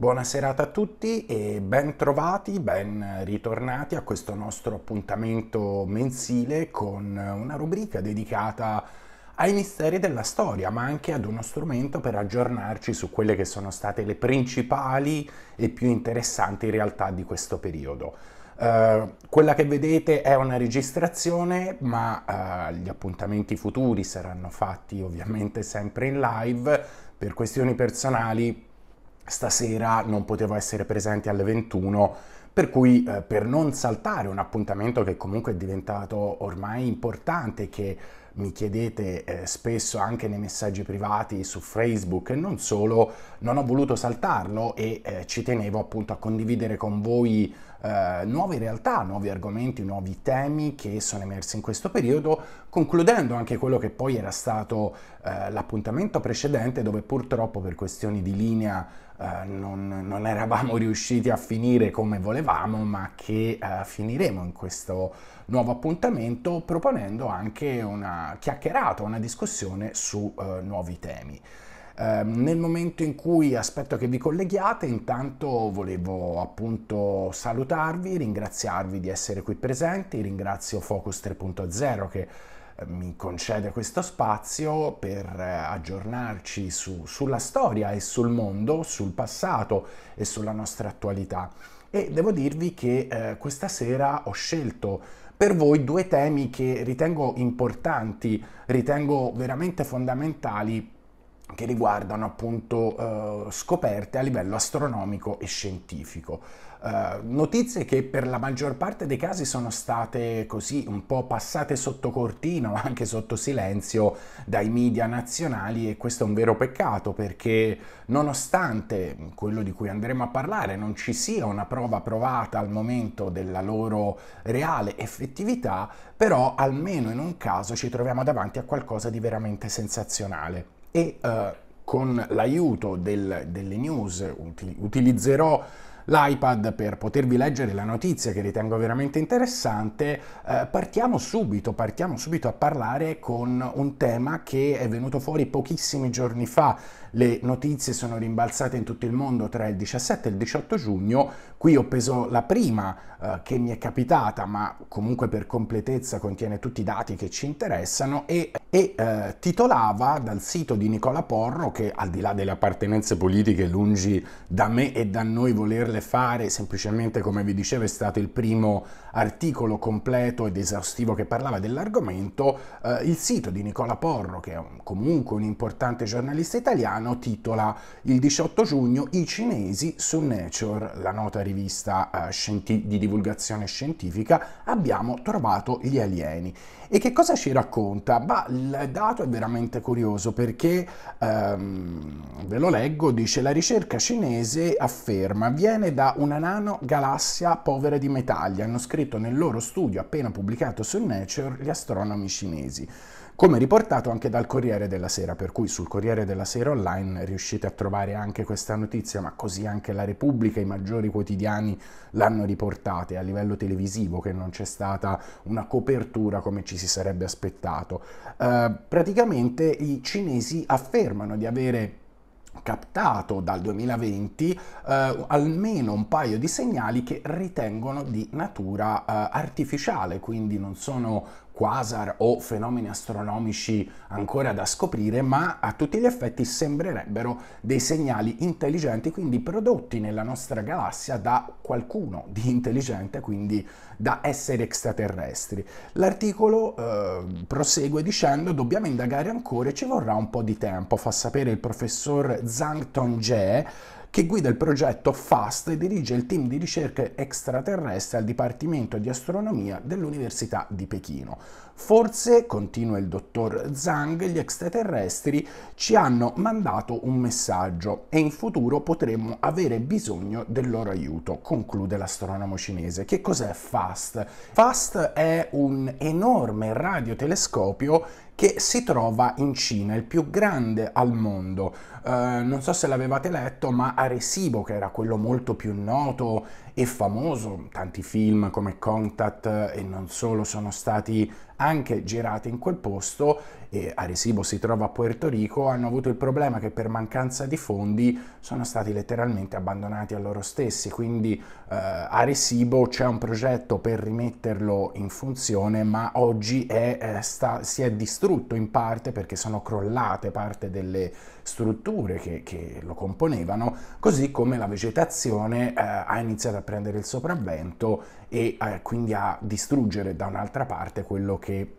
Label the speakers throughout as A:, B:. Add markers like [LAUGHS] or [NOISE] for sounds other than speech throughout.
A: Buona serata a tutti e ben trovati, ben ritornati a questo nostro appuntamento mensile con una rubrica dedicata ai misteri della storia, ma anche ad uno strumento per aggiornarci su quelle che sono state le principali e più interessanti realtà di questo periodo. Uh, quella che vedete è una registrazione, ma uh, gli appuntamenti futuri saranno fatti ovviamente sempre in live. Per questioni personali stasera non potevo essere presente alle 21, per cui eh, per non saltare un appuntamento che comunque è diventato ormai importante, che mi chiedete eh, spesso anche nei messaggi privati su Facebook e non solo, non ho voluto saltarlo e eh, ci tenevo appunto a condividere con voi eh, nuove realtà, nuovi argomenti, nuovi temi che sono emersi in questo periodo, concludendo anche quello che poi era stato eh, l'appuntamento precedente dove purtroppo per questioni di linea eh, non, non, eravamo riusciti a finire come volevamo, ma che eh, finiremo in questo nuovo appuntamento proponendo anche una chiacchierata, una discussione su eh, nuovi temi. Ehm, nel momento in cui aspetto che vi colleghiate, intanto volevo appunto salutarvi, ringraziarvi di essere qui presenti, ringrazio Focus 3.0 che mi concede questo spazio per eh, aggiornarci su, sulla storia e sul mondo, sul passato e sulla nostra attualità. E devo dirvi che eh, questa sera ho scelto per voi due temi che ritengo importanti, ritengo veramente fondamentali che riguardano appunto eh, scoperte a livello astronomico e scientifico. Eh, notizie che per la maggior parte dei casi sono state così un po' passate sotto cortina o [LAUGHS] anche sotto silenzio dai media nazionali e questo è un vero peccato perché nonostante quello di cui andremo a parlare non ci sia una prova provata al momento della loro reale effettività, però almeno in un caso ci troviamo davanti a qualcosa di veramente sensazionale. E eh, con l'aiuto del, delle news util utilizzerò l'iPad per potervi leggere la notizia che ritengo veramente interessante, eh, partiamo subito, partiamo subito a parlare con un tema che è venuto fuori pochissimi giorni fa le notizie sono rimbalzate in tutto il mondo tra il 17 e il 18 giugno, qui ho preso la prima eh, che mi è capitata, ma comunque per completezza contiene tutti i dati che ci interessano e, e eh, titolava dal sito di Nicola Porro, che al di là delle appartenenze politiche, lungi da me e da noi volerle fare, semplicemente come vi dicevo è stato il primo articolo completo ed esaustivo che parlava dell'argomento, eh, il sito di Nicola Porro, che è un, comunque un importante giornalista italiano, titola il 18 giugno I cinesi su Nature, la nota rivista eh, di divulgazione scientifica, abbiamo trovato gli alieni. E che cosa ci racconta? Ma il dato è veramente curioso perché, ehm, ve lo leggo, dice la ricerca cinese afferma viene da una nanogalassia povera di metalli, hanno scritto nel loro studio appena pubblicato su Nature gli astronomi cinesi come riportato anche dal Corriere della Sera, per cui sul Corriere della Sera online riuscite a trovare anche questa notizia, ma così anche la Repubblica, i maggiori quotidiani l'hanno riportata a livello televisivo, che non c'è stata una copertura come ci si sarebbe aspettato. Eh, praticamente i cinesi affermano di avere captato dal 2020 eh, almeno un paio di segnali che ritengono di natura eh, artificiale, quindi non sono quasar o fenomeni astronomici ancora da scoprire, ma a tutti gli effetti sembrerebbero dei segnali intelligenti, quindi prodotti nella nostra galassia da qualcuno di intelligente, quindi da esseri extraterrestri. L'articolo eh, prosegue dicendo dobbiamo indagare ancora e ci vorrà un po' di tempo, fa sapere il professor Zhang Tongje, che guida il progetto FAST e dirige il team di ricerche extraterrestre al Dipartimento di Astronomia dell'Università di Pechino. Forse, continua il dottor Zhang, gli extraterrestri ci hanno mandato un messaggio e in futuro potremmo avere bisogno del loro aiuto, conclude l'astronomo cinese. Che cos'è FAST? FAST è un enorme radiotelescopio che si trova in Cina, il più grande al mondo. Eh, non so se l'avevate letto, ma Arecibo, che era quello molto più noto e famoso, tanti film come Contact eh, e non solo sono stati anche girate in quel posto e Arecibo si trova a Puerto Rico, hanno avuto il problema che per mancanza di fondi sono stati letteralmente abbandonati a loro stessi, quindi eh, Arecibo c'è un progetto per rimetterlo in funzione, ma oggi è, eh, sta, si è distrutto in parte perché sono crollate parte delle strutture che, che lo componevano, così come la vegetazione eh, ha iniziato a prendere il sopravvento e eh, quindi a distruggere da un'altra parte quello che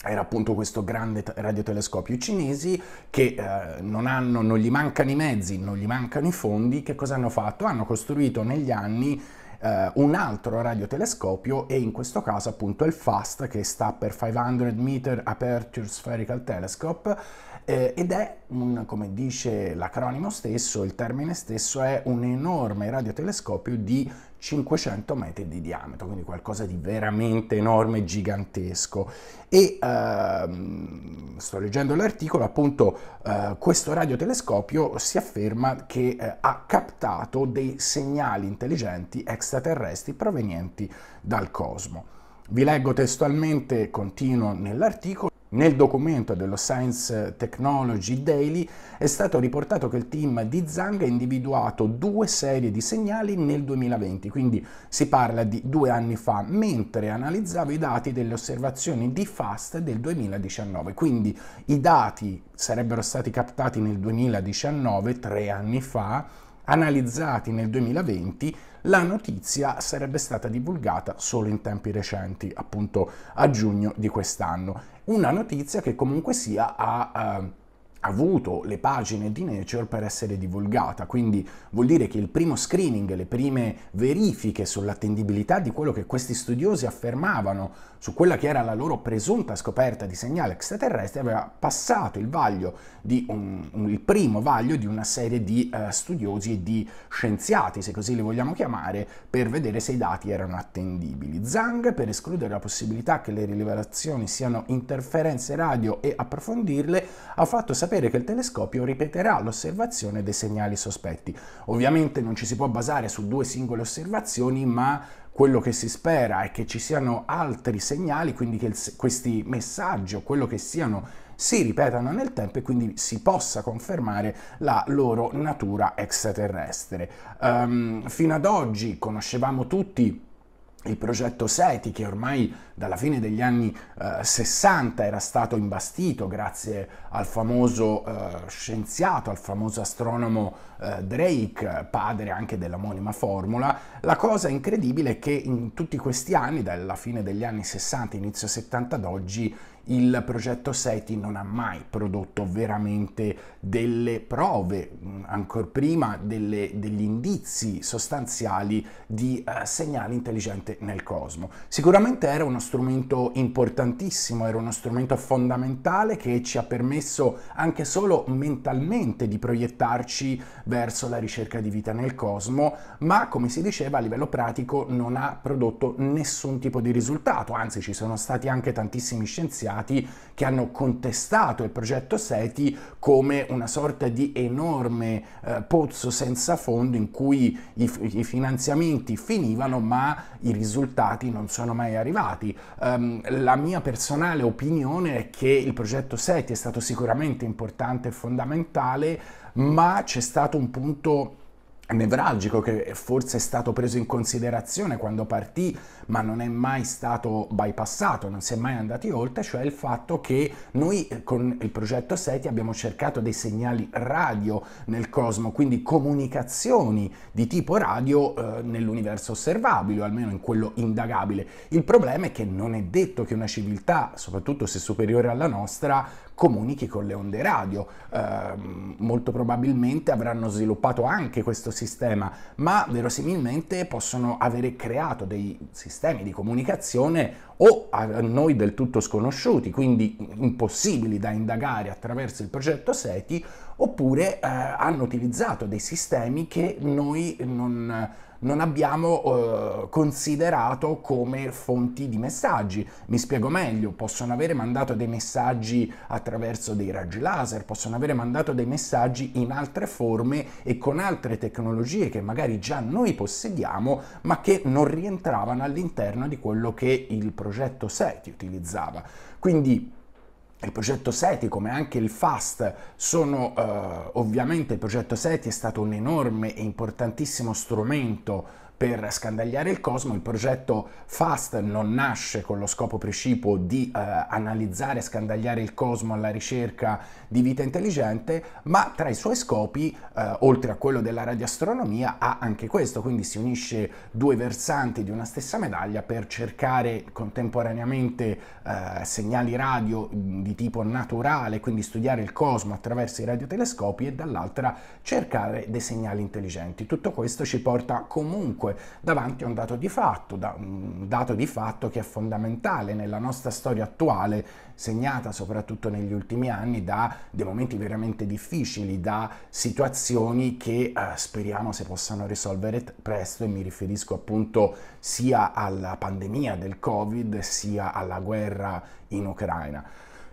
A: era appunto questo grande radiotelescopio. I cinesi che eh, non, hanno, non gli mancano i mezzi, non gli mancano i fondi, che cosa hanno fatto? Hanno costruito negli anni Uh, un altro radiotelescopio e in questo caso appunto il FAST che sta per 500 Meter Aperture Spherical Telescope eh, ed è, un, come dice l'acronimo stesso, il termine stesso, è un enorme radiotelescopio di 500 metri di diametro, quindi qualcosa di veramente enorme, gigantesco. E ehm, sto leggendo l'articolo, appunto, eh, questo radiotelescopio si afferma che eh, ha captato dei segnali intelligenti extraterrestri provenienti dal cosmo. Vi leggo testualmente, continuo nell'articolo. Nel documento dello Science Technology Daily è stato riportato che il team di Zhang ha individuato due serie di segnali nel 2020, quindi si parla di due anni fa, mentre analizzava i dati delle osservazioni di FAST del 2019. Quindi i dati sarebbero stati captati nel 2019, tre anni fa, analizzati nel 2020, la notizia sarebbe stata divulgata solo in tempi recenti, appunto a giugno di quest'anno. Una notizia che comunque sia ha... Eh, avuto le pagine di Nature per essere divulgata, quindi vuol dire che il primo screening, le prime verifiche sull'attendibilità di quello che questi studiosi affermavano su quella che era la loro presunta scoperta di segnale extraterrestre, aveva passato il, un, un, il primo vaglio di una serie di uh, studiosi e di scienziati, se così li vogliamo chiamare, per vedere se i dati erano attendibili. Zhang, per escludere la possibilità che le rilevazioni siano interferenze radio e approfondirle, ha fatto sapere che il telescopio ripeterà l'osservazione dei segnali sospetti. Ovviamente non ci si può basare su due singole osservazioni, ma quello che si spera è che ci siano altri segnali, quindi che il, questi messaggi o quello che siano si ripetano nel tempo e quindi si possa confermare la loro natura extraterrestre. Um, fino ad oggi conoscevamo tutti il progetto SETI che ormai dalla fine degli anni eh, 60 era stato imbastito grazie al famoso eh, scienziato, al famoso astronomo eh, Drake, padre anche dell'omonima formula. La cosa incredibile è che in tutti questi anni, dalla fine degli anni 60, inizio 70 ad oggi, il progetto SETI non ha mai prodotto veramente delle prove, mm, ancora prima delle, degli indizi sostanziali di eh, segnale intelligente nel cosmo. Sicuramente era uno strumento importantissimo, era uno strumento fondamentale che ci ha permesso anche solo mentalmente di proiettarci verso la ricerca di vita nel cosmo, ma come si diceva a livello pratico non ha prodotto nessun tipo di risultato, anzi ci sono stati anche tantissimi scienziati sindacati che hanno contestato il progetto SETI come una sorta di enorme eh, pozzo senza fondo in cui i, i, finanziamenti finivano ma i risultati non sono mai arrivati. Um, la mia personale opinione è che il progetto SETI è stato sicuramente importante e fondamentale, ma c'è stato un punto nevralgico che forse è stato preso in considerazione quando partì, ma non è mai stato bypassato, non si è mai andati oltre, cioè il fatto che noi eh, con il progetto SETI abbiamo cercato dei segnali radio nel cosmo, quindi comunicazioni di tipo radio eh, nell'universo osservabile, o almeno in quello indagabile. Il problema è che non è detto che una civiltà, soprattutto se superiore alla nostra, comunichi con le onde radio. Eh, molto probabilmente avranno sviluppato anche questo sistema, ma verosimilmente possono avere creato dei sistemi di comunicazione o a noi del tutto sconosciuti, quindi impossibili da indagare attraverso il progetto SETI, oppure eh, hanno utilizzato dei sistemi che noi non non abbiamo eh, considerato come fonti di messaggi. Mi spiego meglio, possono avere mandato dei messaggi attraverso dei raggi laser, possono avere mandato dei messaggi in altre forme e con altre tecnologie che magari già noi possediamo, ma che non rientravano all'interno di quello che il progetto SETI utilizzava. Quindi il progetto SETI, come anche il FAST, sono eh, ovviamente il progetto SETI è stato un enorme e importantissimo strumento per scandagliare il cosmo, il progetto FAST non nasce con lo scopo precipuo di eh, analizzare e scandagliare il cosmo alla ricerca di vita intelligente, ma tra i suoi scopi, eh, oltre a quello della radioastronomia, ha anche questo, quindi si unisce due versanti di una stessa medaglia per cercare contemporaneamente eh, segnali radio di tipo naturale, quindi studiare il cosmo attraverso i radiotelescopi e dall'altra cercare dei segnali intelligenti. Tutto questo ci porta comunque comunque davanti a un dato di fatto, da un dato di fatto che è fondamentale nella nostra storia attuale, segnata soprattutto negli ultimi anni da dei momenti veramente difficili, da situazioni che eh, speriamo si possano risolvere presto e mi riferisco appunto sia alla pandemia del Covid sia alla guerra in Ucraina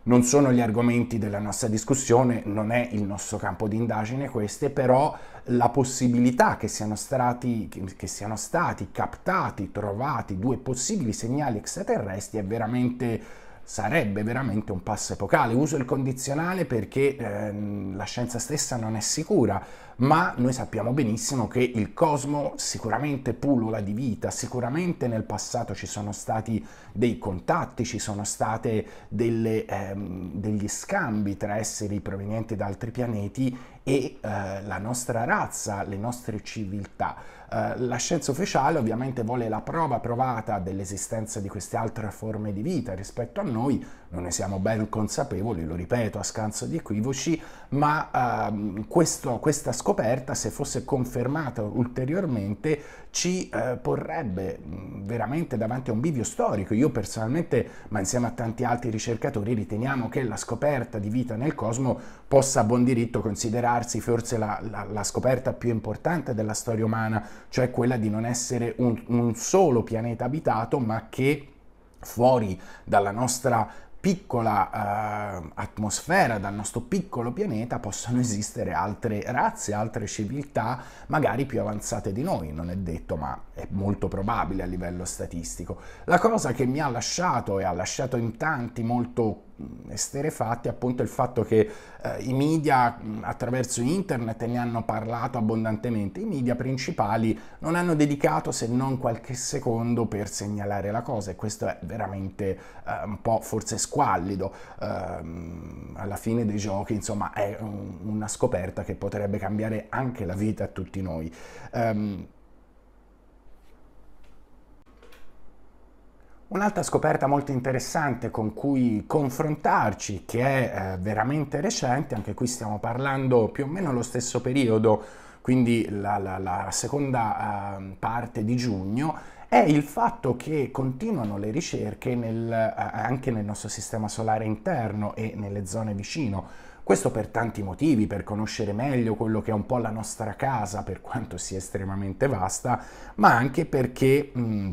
A: non sono gli argomenti della nostra discussione, non è il nostro campo di indagine queste, però la possibilità che siano, stati, che siano stati captati, trovati due possibili segnali extraterrestri è veramente sarebbe veramente un passo epocale. Uso il condizionale perché ehm, la scienza stessa non è sicura, ma noi sappiamo benissimo che il cosmo sicuramente pullula di vita, sicuramente nel passato ci sono stati dei contatti, ci sono stati ehm, degli scambi tra esseri provenienti da altri pianeti e eh, la nostra razza, le nostre civiltà. Eh, la scienza ufficiale ovviamente vuole la prova provata dell'esistenza di queste altre forme di vita rispetto a noi, non ne siamo ben consapevoli, lo ripeto a scanso di equivoci, ma ehm, questo, questa scoperta, se fosse confermata ulteriormente, ci eh, porrebbe mh, mm, veramente davanti a un bivio storico. Io personalmente, ma insieme a tanti altri ricercatori, riteniamo che la scoperta di vita nel cosmo possa a buon diritto considerarsi forse la, la, la scoperta più importante della storia umana, cioè quella di non essere un, un solo pianeta abitato, ma che fuori dalla nostra piccola eh, atmosfera, dal nostro piccolo pianeta, possono esistere altre razze, altre civiltà, magari più avanzate di noi, non è detto, ma è molto probabile a livello statistico. La cosa che mi ha lasciato e ha lasciato in tanti molto esterefatti appunto il fatto che eh, i media attraverso internet ne hanno parlato abbondantemente, i media principali non hanno dedicato se non qualche secondo per segnalare la cosa e questo è veramente eh, un po' forse squallido. Eh, alla fine dei giochi insomma è un, una scoperta che potrebbe cambiare anche la vita a tutti noi. Ehm, Un'altra scoperta molto interessante con cui confrontarci, che è eh, veramente recente, anche qui stiamo parlando più o meno lo stesso periodo, quindi la, la, la seconda ehm, parte di giugno, è il fatto che continuano le ricerche nel, eh, anche nel nostro sistema solare interno e nelle zone vicino. Questo per tanti motivi, per conoscere meglio quello che è un po' la nostra casa, per quanto sia estremamente vasta, ma anche perché... Mh,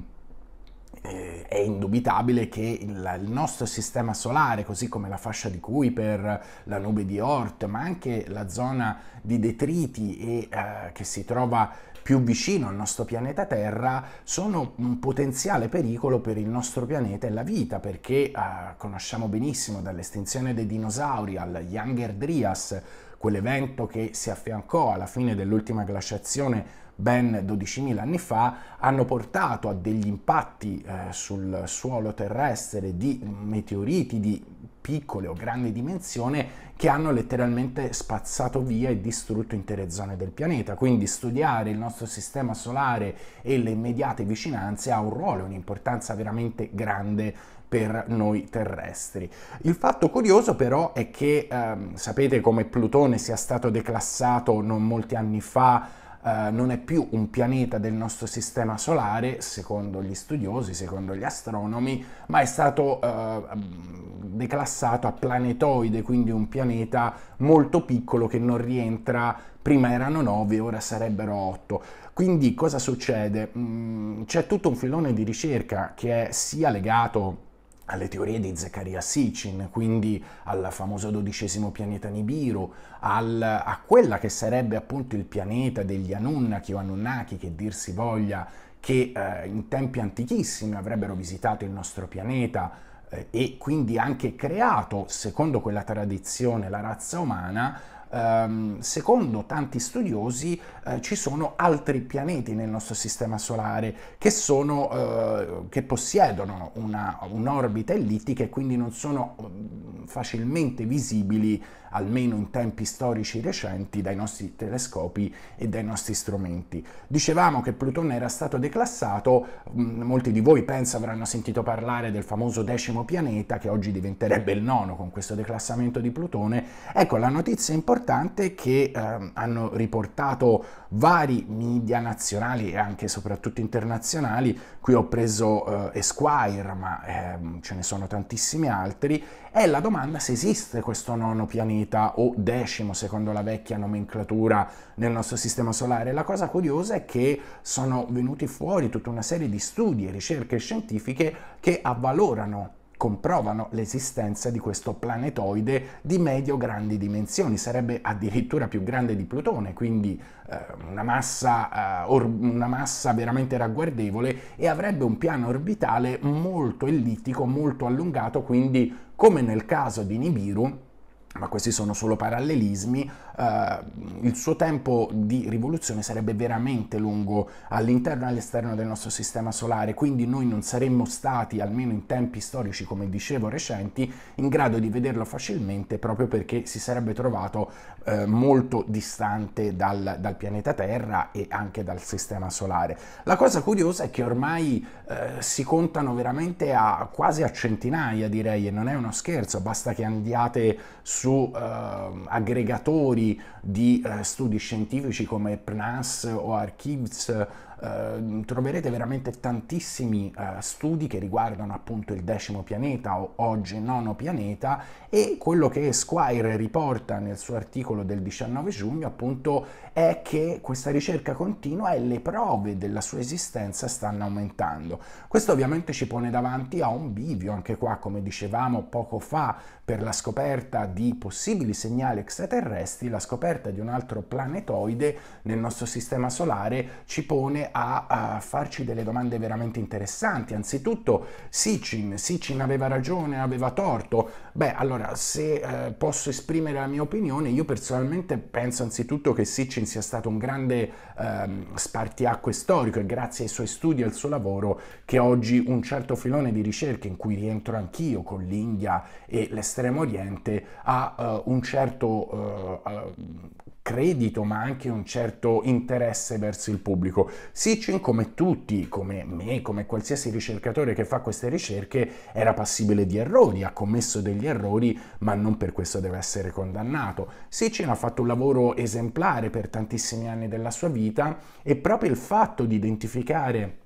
A: eh, è indubitabile che il, il, nostro sistema solare, così come la fascia di Kuiper, la nube di Oort, ma anche la zona di detriti e, eh, che si trova più vicino al nostro pianeta Terra, sono un potenziale pericolo per il nostro pianeta e la vita, perché eh, conosciamo benissimo dall'estinzione dei dinosauri al Younger Dryas, quell'evento che si affiancò alla fine dell'ultima glaciazione ben 12.000 anni fa, hanno portato a degli impatti eh, sul suolo terrestre di meteoriti di piccole o grandi dimensioni che hanno letteralmente spazzato via e distrutto intere zone del pianeta. Quindi studiare il nostro sistema solare e le immediate vicinanze ha un ruolo, un'importanza veramente grande per noi terrestri. Il fatto curioso però è che ehm, sapete come Plutone sia stato declassato non molti anni fa eh, non è più un pianeta del nostro sistema solare, secondo gli studiosi, secondo gli astronomi, ma è stato eh, mm, declassato a planetoide, quindi un pianeta molto piccolo che non rientra, prima erano 9, ora sarebbero 8. Quindi cosa succede? Mm, c'è tutto un filone di ricerca che è sia legato a alle teorie di Zaccaria Sitchin, quindi al famoso dodicesimo pianeta Nibiru, al, a quella che sarebbe appunto il pianeta degli Anunnaki o Anunnaki, che dir si voglia, che eh, in tempi antichissimi avrebbero visitato il nostro pianeta eh, e quindi anche creato, secondo quella tradizione, la razza umana, ehm, secondo tanti studiosi eh, ci sono altri pianeti nel nostro sistema solare che, sono, eh, che possiedono una, un'orbita ellittica e quindi non sono mm, facilmente visibili, almeno in tempi storici recenti, dai nostri telescopi e dai nostri strumenti. Dicevamo che Plutone era stato declassato, mm, molti di voi penso avranno sentito parlare del famoso decimo pianeta che oggi diventerebbe il nono con questo declassamento di Plutone. Ecco, la notizia importante importante che eh, hanno riportato vari media nazionali e anche soprattutto internazionali. Qui ho preso eh, Esquire, ma eh, ce ne sono tantissimi altri. È la domanda se esiste questo nono pianeta o decimo secondo la vecchia nomenclatura nel nostro sistema solare. La cosa curiosa è che sono venuti fuori tutta una serie di studi e ricerche scientifiche che avvalorano comprovano l'esistenza di questo planetoide di medio-grandi dimensioni, sarebbe addirittura più grande di Plutone, quindi eh, una, massa, eh, or- una massa veramente ragguardevole e avrebbe un piano orbitale molto ellittico, molto allungato, quindi come nel caso di Nibiru, ma questi sono solo parallelismi, eh, il suo tempo di rivoluzione sarebbe veramente lungo all'interno e all'esterno del nostro sistema solare, quindi noi non saremmo stati, almeno in tempi storici come dicevo recenti, in grado di vederlo facilmente proprio perché si sarebbe trovato eh, molto distante dal, dal, pianeta Terra e anche dal sistema solare. La cosa curiosa è che ormai eh, si contano veramente a quasi a centinaia direi e non è uno scherzo, basta che andiate su eh, aggregatori titoli di eh, studi scientifici come PNAS o Archives, eh, troverete veramente tantissimi eh, studi che riguardano appunto il decimo pianeta o oggi nono pianeta e quello che Squire riporta nel suo articolo del 19 giugno appunto è che questa ricerca continua e le prove della sua esistenza stanno aumentando. Questo ovviamente ci pone davanti a un bivio, anche qua come dicevamo poco fa per la scoperta di possibili segnali extraterrestri, la scoperta di un altro planetoide nel nostro sistema solare ci pone a, a farci delle domande veramente interessanti. Anzitutto, Sicin, Sicin aveva ragione, aveva torto? Beh, allora, se eh, posso esprimere la mia opinione, io personalmente penso anzitutto che Sicin sia stato un grande ehm, spartiacque storico e grazie ai suoi studi e al suo lavoro che oggi un certo filone di ricerche in cui rientro anch'io con l'India e l'esterno Estremo Oriente ha uh, un certo uh, credito ma anche un certo interesse verso il pubblico. Sitchin come tutti, come me, come qualsiasi ricercatore che fa queste ricerche era passibile di errori, ha commesso degli errori ma non per questo deve essere condannato. Sitchin ha fatto un lavoro esemplare per tantissimi anni della sua vita e proprio il fatto di identificare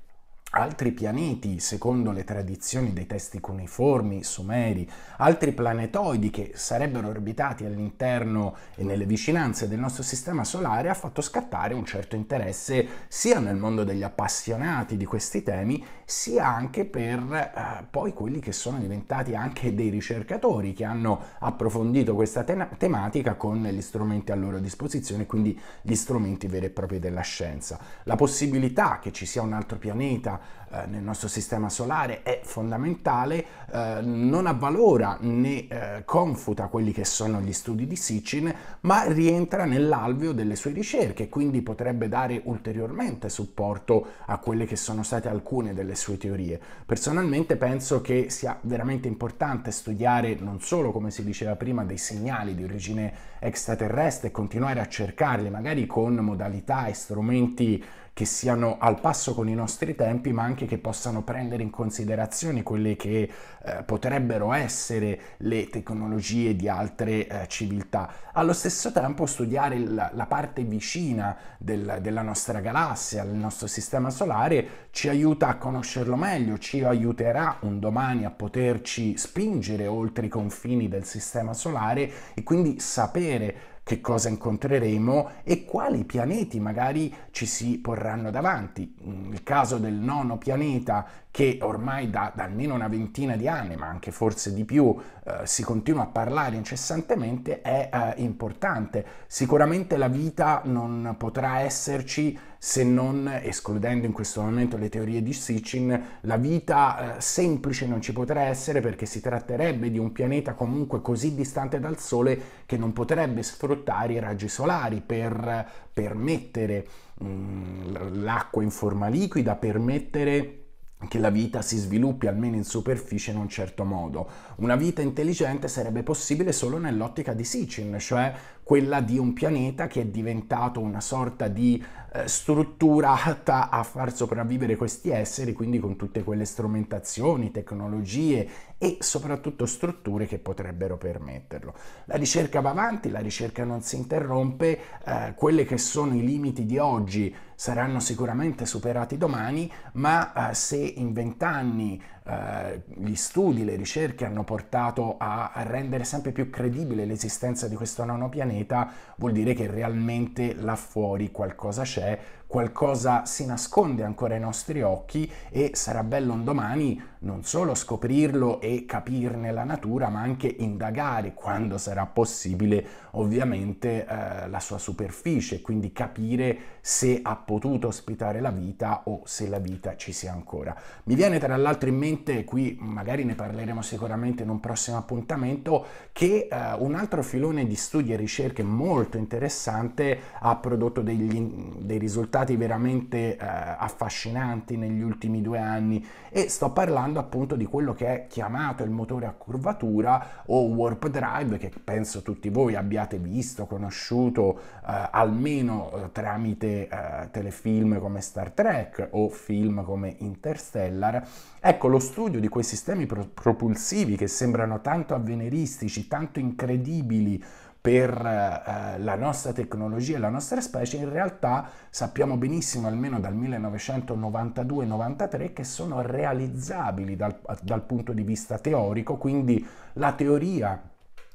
A: altri pianeti, secondo le tradizioni dei testi cuneiformi sumeri, altri planetoidi che sarebbero orbitati all'interno e nelle vicinanze del nostro sistema solare, ha fatto scattare un certo interesse sia nel mondo degli appassionati di questi temi, sia anche per eh, poi quelli che sono diventati anche dei ricercatori che hanno approfondito questa te- tematica con gli strumenti a loro disposizione, quindi gli strumenti veri e propri della scienza. La possibilità che ci sia un altro pianeta eh, nel nostro sistema solare è fondamentale, eh, non avvalora né eh, confuta quelli che sono gli studi di Sitchin, ma rientra nell'alveo delle sue ricerche, quindi potrebbe dare ulteriormente supporto a quelle che sono state alcune delle sue teorie. Personalmente penso che sia veramente importante studiare non solo, come si diceva prima, dei segnali di origine extraterrestre e continuare a cercarli, magari con modalità e strumenti che siano al passo con i nostri tempi, ma anche che possano prendere in considerazione quelle che eh, potrebbero essere le tecnologie di altre eh, civiltà. Allo stesso tempo studiare il, la parte vicina del, della nostra galassia, del nostro sistema solare, ci aiuta a conoscerlo meglio, ci aiuterà un domani a poterci spingere oltre i confini del sistema solare e quindi sapere che cosa incontreremo e quali pianeti magari ci si porranno davanti. Mm, il caso del nono pianeta che ormai da, da, almeno una ventina di anni, ma anche forse di più, eh, si continua a parlare incessantemente, è eh, importante. Sicuramente la vita non potrà esserci se non, escludendo in questo momento le teorie di Sitchin, la vita eh, semplice non ci potrà essere perché si tratterebbe di un pianeta comunque così distante dal Sole che non potrebbe sfruttare i raggi solari per permettere mh, mm, l'acqua in forma liquida, permettere che la vita si sviluppi almeno in superficie in un certo modo. Una vita intelligente sarebbe possibile solo nell'ottica di Sitchin, cioè quella di un pianeta che è diventato una sorta di eh, strutturata a far sopravvivere questi esseri, quindi con tutte quelle strumentazioni, tecnologie e soprattutto strutture che potrebbero permetterlo. La ricerca va avanti, la ricerca non si interrompe, eh, quelli che sono i limiti di oggi saranno sicuramente superati domani, ma eh, se in vent'anni eh, gli studi, le ricerche hanno portato a, rendere sempre più credibile l'esistenza di questo nono pianeta, vuol dire che realmente là fuori qualcosa c'è Okay. qualcosa si nasconde ancora ai nostri occhi e sarà bello un domani non solo scoprirlo e capirne la natura, ma anche indagare quando sarà possibile ovviamente eh, la sua superficie, quindi capire se ha potuto ospitare la vita o se la vita ci sia ancora. Mi viene tra l'altro in mente, qui magari ne parleremo sicuramente in un prossimo appuntamento, che eh, un altro filone di studi e ricerche molto interessante ha prodotto degli, dei risultati risultati veramente eh, affascinanti negli ultimi due anni e sto parlando appunto di quello che è chiamato il motore a curvatura o warp drive che penso tutti voi abbiate visto, conosciuto eh, almeno eh, tramite eh, telefilm come Star Trek o film come Interstellar. Ecco lo studio di quei sistemi pro propulsivi che sembrano tanto avveniristici, tanto incredibili per eh, la nostra tecnologia e la nostra specie, in realtà sappiamo benissimo, almeno dal 1992-93, che sono realizzabili dal, dal punto di vista teorico, quindi la teoria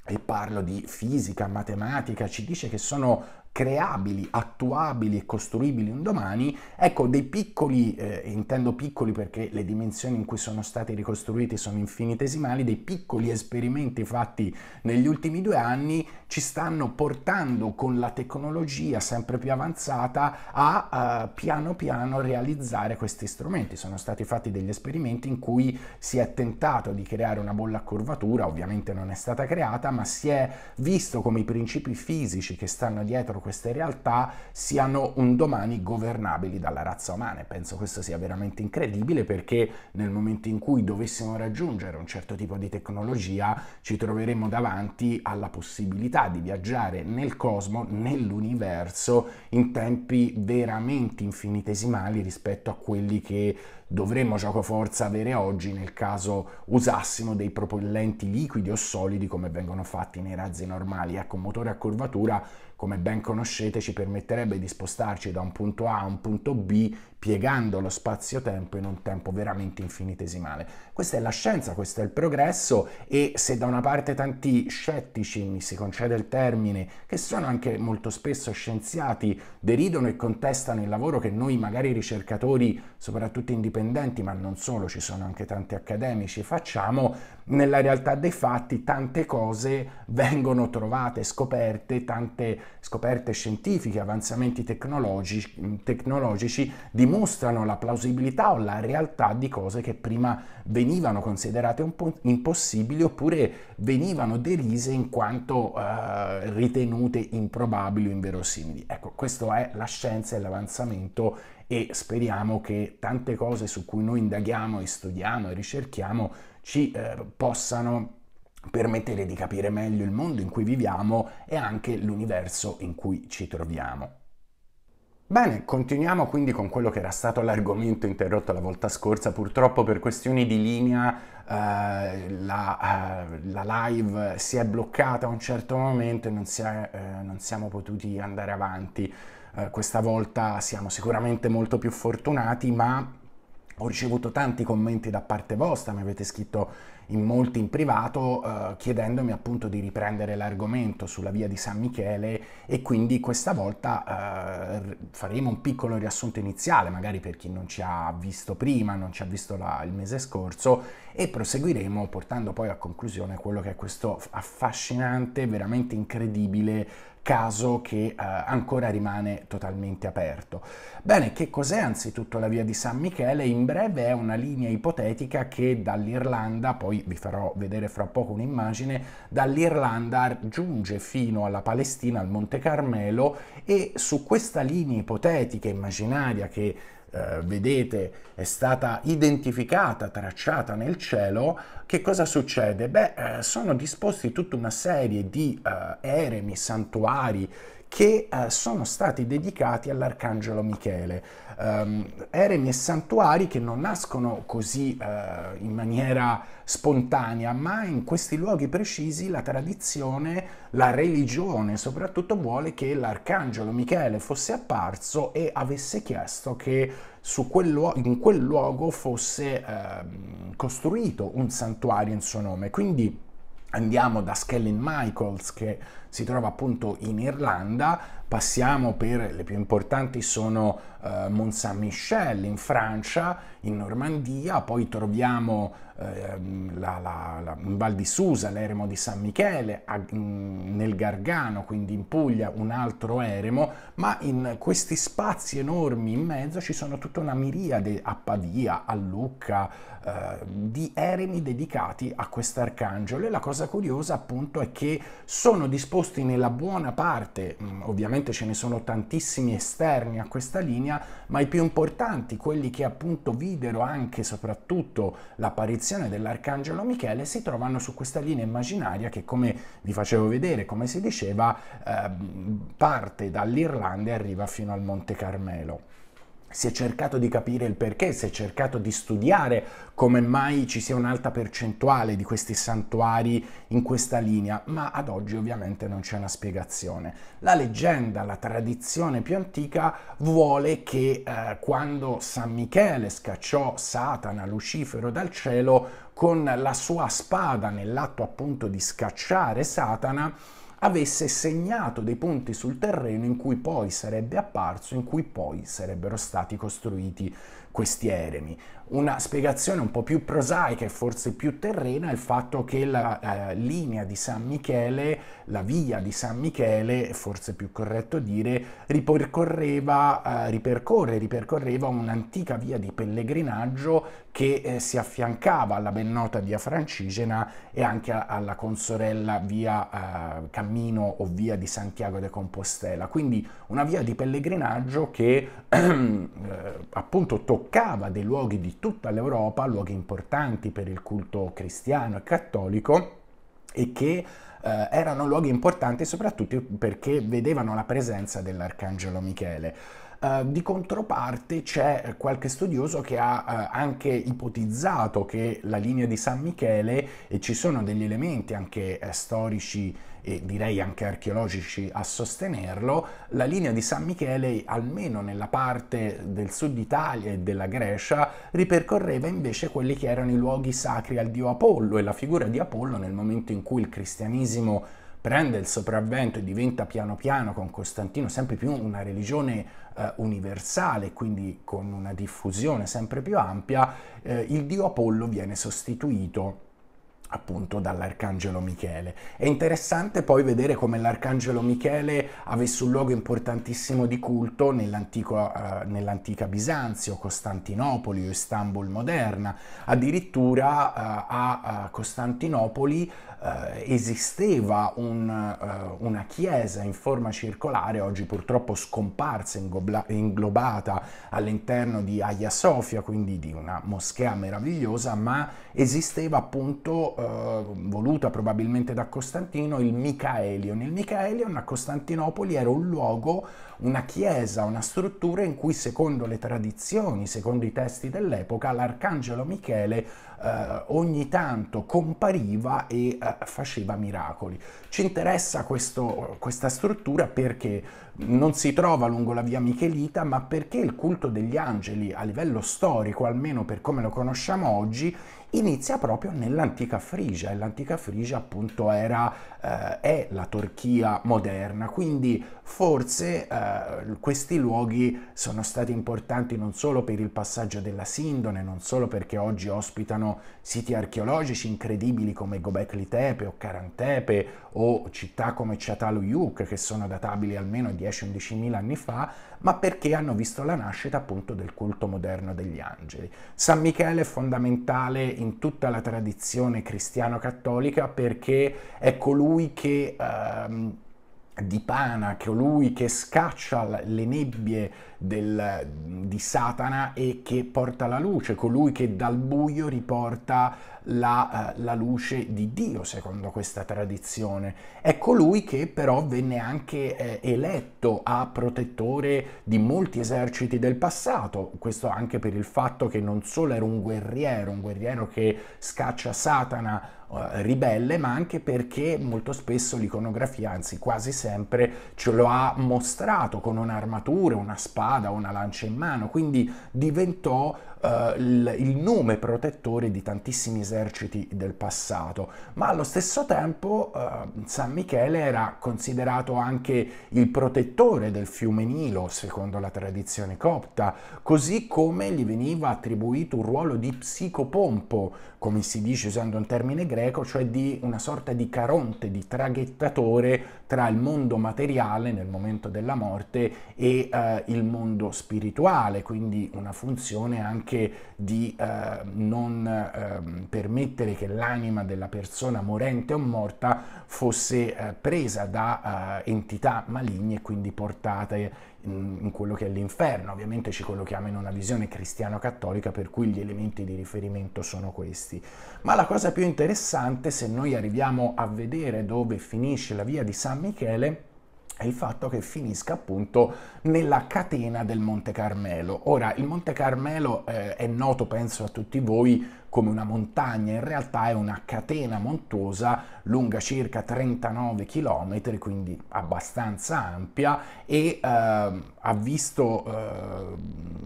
A: e parlo di fisica, matematica, ci dice che sono creabili, attuabili e costruibili un domani, ecco dei piccoli, eh, intendo piccoli perché le dimensioni in cui sono stati ricostruiti sono infinitesimali, dei piccoli esperimenti fatti negli ultimi due anni ci stanno portando con la tecnologia sempre più avanzata a uh, piano piano realizzare questi strumenti. Sono stati fatti degli esperimenti in cui si è tentato di creare una bolla a curvatura, ovviamente non è stata creata, ma si è visto come i principi fisici che stanno dietro queste realtà siano un domani governabili dalla razza umana e penso questo sia veramente incredibile perché nel momento in cui dovessimo raggiungere un certo tipo di tecnologia ci troveremo davanti alla possibilità possibilità di viaggiare nel cosmo, nell'universo, in tempi veramente infinitesimali rispetto a quelli che dovremmo gioco forza avere oggi nel caso usassimo dei propellenti liquidi o solidi come vengono fatti nei razzi normali. Ecco, un motore a curvatura, come ben conoscete, ci permetterebbe di spostarci da un punto A a un punto B piegando lo spazio-tempo in un tempo veramente infinitesimale. Questa è la scienza, questo è il progresso e se da una parte tanti scettici, mi si concede il termine, che sono anche molto spesso scienziati, deridono e contestano il lavoro che noi magari ricercatori, soprattutto indipendenti, ma non solo, ci sono anche tanti accademici, facciamo, nella realtà dei fatti tante cose vengono trovate, scoperte, tante scoperte scientifiche, avanzamenti tecnologici, tecnologici di dimostrano la plausibilità o la realtà di cose che prima venivano considerate un po' impossibili oppure venivano derise in quanto eh, ritenute improbabili o inverosimili. Ecco, questo è la scienza e l'avanzamento e speriamo che tante cose su cui noi indaghiamo e studiamo e ricerchiamo ci eh, possano permettere di capire meglio il mondo in cui viviamo e anche l'universo in cui ci troviamo. Bene, continuiamo quindi con quello che era stato l'argomento interrotto la volta scorsa, purtroppo per questioni di linea eh, la, eh, la, live si è bloccata a un certo momento e non, si è, eh, non siamo potuti andare avanti. Eh, questa volta siamo sicuramente molto più fortunati, ma ho ricevuto tanti commenti da parte vostra, mi avete scritto in molti in privato eh, chiedendomi appunto di riprendere l'argomento sulla via di San Michele e quindi questa volta eh, faremo un piccolo riassunto iniziale, magari per chi non ci ha visto prima, non ci ha visto la, il mese scorso e proseguiremo portando poi a conclusione quello che è questo affascinante, veramente incredibile caso che eh, ancora rimane totalmente aperto. Bene, che cos'è anzitutto la via di San Michele? In breve è una linea ipotetica che dall'Irlanda, poi vi farò vedere fra poco un'immagine, dall'Irlanda giunge fino alla Palestina, al Monte Carmelo e su questa linea ipotetica immaginaria che eh, vedete è stata identificata, tracciata nel cielo, che cosa succede? Beh, eh, sono disposti tutta una serie di eh, eremi, santuari che eh, sono stati dedicati all'Arcangelo Michele. Um, eremi e santuari che non nascono così uh, in maniera spontanea, ma in questi luoghi precisi la tradizione, la religione soprattutto vuole che l'Arcangelo Michele fosse apparso e avesse chiesto che quel in quel luogo fosse uh, costruito un santuario in suo nome. Quindi Andiamo da Skellen Michaels che si trova appunto in Irlanda, passiamo per le più importanti sono eh, Mont Saint-Michel in Francia, in Normandia, poi troviamo Ehm, la, la, la, in Val di Susa l'eremo di San Michele, a, nel Gargano, quindi in Puglia, un altro eremo, ma in questi spazi enormi in mezzo ci sono tutta una miriade a Pavia, a Lucca, eh, di eremi dedicati a quest'arcangelo e la cosa curiosa appunto è che sono disposti nella buona parte, mm, ovviamente ce ne sono tantissimi esterni a questa linea, ma i più importanti, quelli che appunto videro anche soprattutto l'apparizione apparizione dell'Arcangelo Michele si trovano su questa linea immaginaria che, come vi facevo vedere, come si diceva, eh, parte dall'Irlanda e arriva fino al Monte Carmelo si è cercato di capire il perché, si è cercato di studiare come mai ci sia un'alta percentuale di questi santuari in questa linea, ma ad oggi ovviamente non c'è una spiegazione. La leggenda, la tradizione più antica vuole che eh, quando San Michele scacciò Satana, Lucifero dal cielo, con la sua spada nell'atto appunto di scacciare Satana, avesse segnato dei punti sul terreno in cui poi sarebbe apparso, in cui poi sarebbero stati costruiti questi eremi. Una spiegazione un po' più prosaica e forse più terrena è il fatto che la eh, linea di San Michele, la via di San Michele, forse più corretto dire, ripercorreva, eh, ripercorre, ripercorreva un'antica via di pellegrinaggio che eh, si affiancava alla ben nota via Francigena e anche alla consorella via eh, Cammino o via di Santiago de Compostela. Quindi una via di pellegrinaggio che [CLEARS THROAT] eh, appunto toccava dei luoghi di tutta l'Europa, luoghi importanti per il culto cristiano e cattolico e che eh, erano luoghi importanti soprattutto perché vedevano la presenza dell'Arcangelo Michele. Ehm, di controparte c'è qualche studioso che ha eh, anche ipotizzato che la linea di San Michele, e ci sono degli elementi anche eh, storici e direi anche archeologici a sostenerlo, la linea di San Michele, almeno nella parte del sud Italia e della Grecia, ripercorreva invece quelli che erano i luoghi sacri al dio Apollo e la figura di Apollo nel momento in cui il cristianesimo prende il sopravvento e diventa piano piano con Costantino sempre più una religione eh, universale, quindi con una diffusione sempre più ampia, eh, il dio Apollo viene sostituito appunto dall'Arcangelo Michele. È interessante poi vedere come l'Arcangelo Michele avesse un luogo importantissimo di culto nell'antica, eh, nell'antica Bisanzio, Costantinopoli o Istanbul moderna. Addirittura eh, a Costantinopoli eh, esisteva un, eh, una chiesa in forma circolare, oggi purtroppo scomparsa, ingobla- inglobata all'interno di Hagia Sofia, quindi di una moschea meravigliosa, ma esisteva appunto eh, voluta probabilmente da Costantino, il Micaelion. Il Micaelion a Costantinopoli era un luogo, una chiesa, una struttura in cui secondo le tradizioni, secondo i testi dell'epoca, l'arcangelo Michele eh, ogni tanto compariva e eh, faceva miracoli. Ci interessa questo, questa struttura perché non si trova lungo la via Michelita, ma perché il culto degli angeli a livello storico, almeno per come lo conosciamo oggi, inizia proprio nell'antica Frigia e l'antica Frigia appunto era, eh, è la Turchia moderna, quindi forse eh, questi luoghi sono stati importanti non solo per il passaggio della Sindone, non solo perché oggi ospitano siti archeologici incredibili come Gobekli Tepe o Carantepe o città come Çatalhöyük che sono databili almeno 10-11 mila anni fa, ma perché hanno visto la nascita appunto del culto moderno degli angeli. San Michele è fondamentale in tutta la tradizione cristiano-cattolica perché è colui che... Ehm, di Pana, colui che scaccia le nebbie del, di Satana e che porta la luce, colui che dal buio riporta la, eh, la luce di Dio, secondo questa tradizione. È colui ecco che però venne anche eh, eletto a protettore di molti eserciti del passato, questo anche per il fatto che non solo era un guerriero, un guerriero che scaccia Satana eh, ribelle, ma anche perché molto spesso l'iconografia, anzi quasi sempre, ce lo ha mostrato con un'armatura, una spada, una lancia in mano, quindi diventò eh, il, il nome protettore di tantissimi eserciti del passato, ma allo stesso tempo eh, San Michele era considerato anche il protettore del fiume Nilo, secondo la tradizione copta, così come gli veniva attribuito un ruolo di psicopompo, come si dice usando un termine greco, cioè di una sorta di caronte, di traghettatore tra il mondo materiale nel momento della morte e eh, il mondo spirituale, quindi una funzione anche di eh, non eh, permettere che l'anima della persona morente o morta fosse eh, presa da eh, entità maligne e quindi portate in quello che è l'inferno. Ovviamente ci collochiamo in una visione cristiano-cattolica per cui gli elementi di riferimento sono questi. Ma la cosa più interessante, se noi arriviamo a vedere dove finisce la via di San Michele, è il fatto che finisca appunto nella catena del Monte Carmelo. Ora, il Monte Carmelo eh, è noto, penso a tutti voi, come una montagna, in realtà è una catena montuosa lunga circa 39 km, quindi abbastanza ampia e eh, ha visto eh,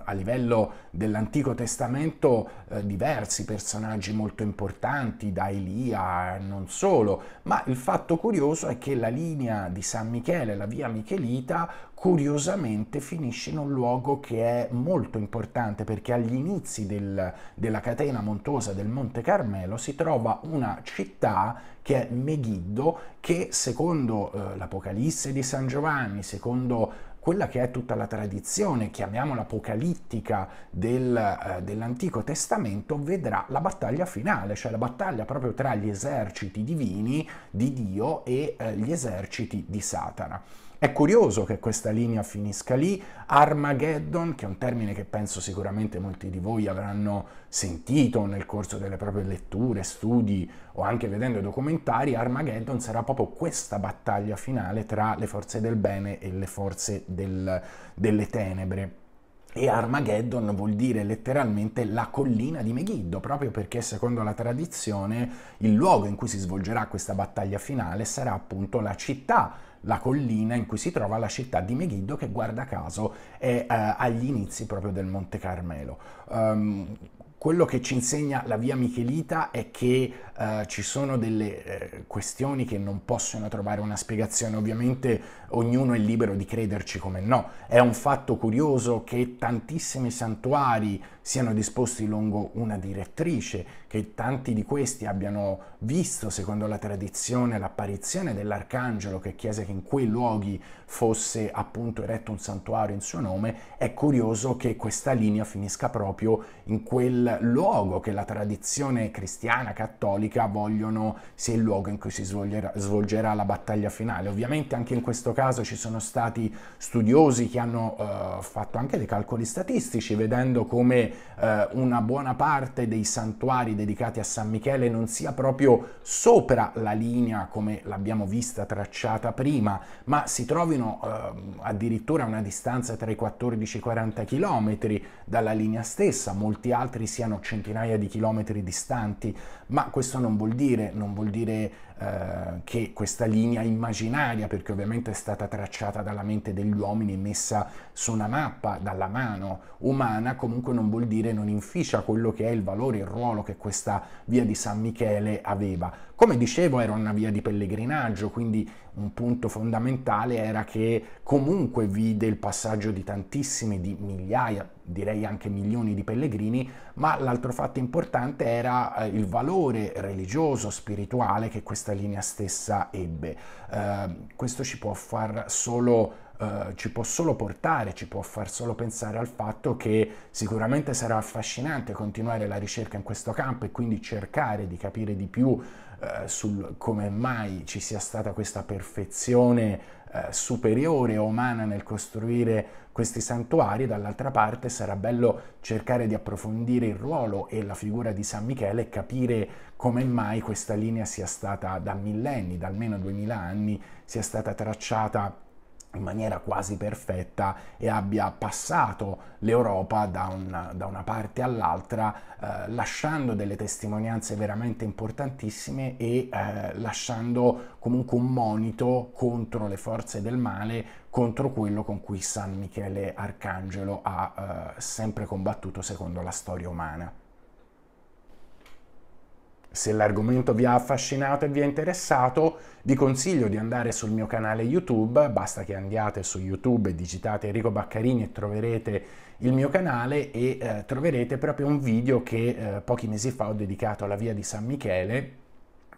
A: a livello dell'Antico Testamento eh, diversi personaggi molto importanti, da Elia non solo, ma il fatto curioso è che la linea di San Michele, la via Michelita, curiosamente finisce in un luogo che è molto importante perché agli inizi del, della catena montuosa del Monte Carmelo si trova una città che è Megiddo che secondo eh, l'Apocalisse di San Giovanni, secondo quella che è tutta la tradizione, chiamiamola apocalittica, del, eh, dell'Antico Testamento, vedrà la battaglia finale, cioè la battaglia proprio tra gli eserciti divini di Dio e eh, gli eserciti di Satana. È curioso che questa linea finisca lì. Armageddon, che è un termine che penso sicuramente molti di voi avranno sentito nel corso delle proprie letture, studi o anche vedendo i documentari, Armageddon sarà proprio questa battaglia finale tra le forze del bene e le forze del, delle tenebre. E Armageddon vuol dire letteralmente la collina di Megiddo, proprio perché secondo la tradizione il luogo in cui si svolgerà questa battaglia finale sarà appunto la città la collina in cui si trova la città di Megiddo che guarda caso è eh, agli inizi proprio del Monte Carmelo. Um, quello che ci insegna la via Michelita è che eh, ci sono delle eh, questioni che non possono trovare una spiegazione, ovviamente ognuno è libero di crederci come no. È un fatto curioso che tantissimi santuari siano disposti lungo una direttrice, che tanti di questi abbiano visto, secondo la tradizione, l'apparizione dell'arcangelo che chiese che in quei luoghi fosse appunto eretto un santuario in suo nome, è curioso che questa linea finisca proprio in quel luogo che la tradizione cristiana cattolica storica vogliono sia il luogo in cui si svolgerà, svolgerà la battaglia finale. Ovviamente anche in questo caso ci sono stati studiosi che hanno eh, fatto anche dei calcoli statistici vedendo come eh, una buona parte dei santuari dedicati a San Michele non sia proprio sopra la linea come l'abbiamo vista tracciata prima, ma si trovino eh, addirittura a una distanza tra i 14 e i 40 km dalla linea stessa, molti altri siano centinaia di chilometri distanti, ma questo questo non vuol dire, non vuol dire eh, che questa linea immaginaria, perché ovviamente è stata tracciata dalla mente degli uomini e messa su una mappa dalla mano umana, comunque non vuol dire non inficia quello che è il valore, il ruolo che questa via di San Michele aveva. Come dicevo era una via di pellegrinaggio, quindi un punto fondamentale era che comunque vide il passaggio di tantissime, di migliaia, direi anche milioni di pellegrini, ma l'altro fatto importante era eh, il valore religioso, spirituale che questa questa linea stessa ebbe. Eh, questo ci può far solo Uh, ci può solo portare, ci può far solo pensare al fatto che sicuramente sarà affascinante continuare la ricerca in questo campo e quindi cercare di capire di più uh, sul come mai ci sia stata questa perfezione uh, superiore umana nel costruire questi santuari, dall'altra parte sarà bello cercare di approfondire il ruolo e la figura di San Michele e capire come mai questa linea sia stata da millenni, da almeno 2000 anni, sia stata tracciata in maniera quasi perfetta e abbia passato l'Europa da, da una parte all'altra, eh, lasciando delle testimonianze veramente importantissime e eh, lasciando comunque un monito contro le forze del male, contro quello con cui San Michele Arcangelo ha eh, sempre combattuto secondo la storia umana. Se l'argomento vi ha affascinato e vi è interessato, vi consiglio di andare sul mio canale YouTube, basta che andiate su YouTube e digitate Enrico Baccarini e troverete il mio canale e eh, troverete proprio un video che eh, pochi mesi fa ho dedicato alla via di San Michele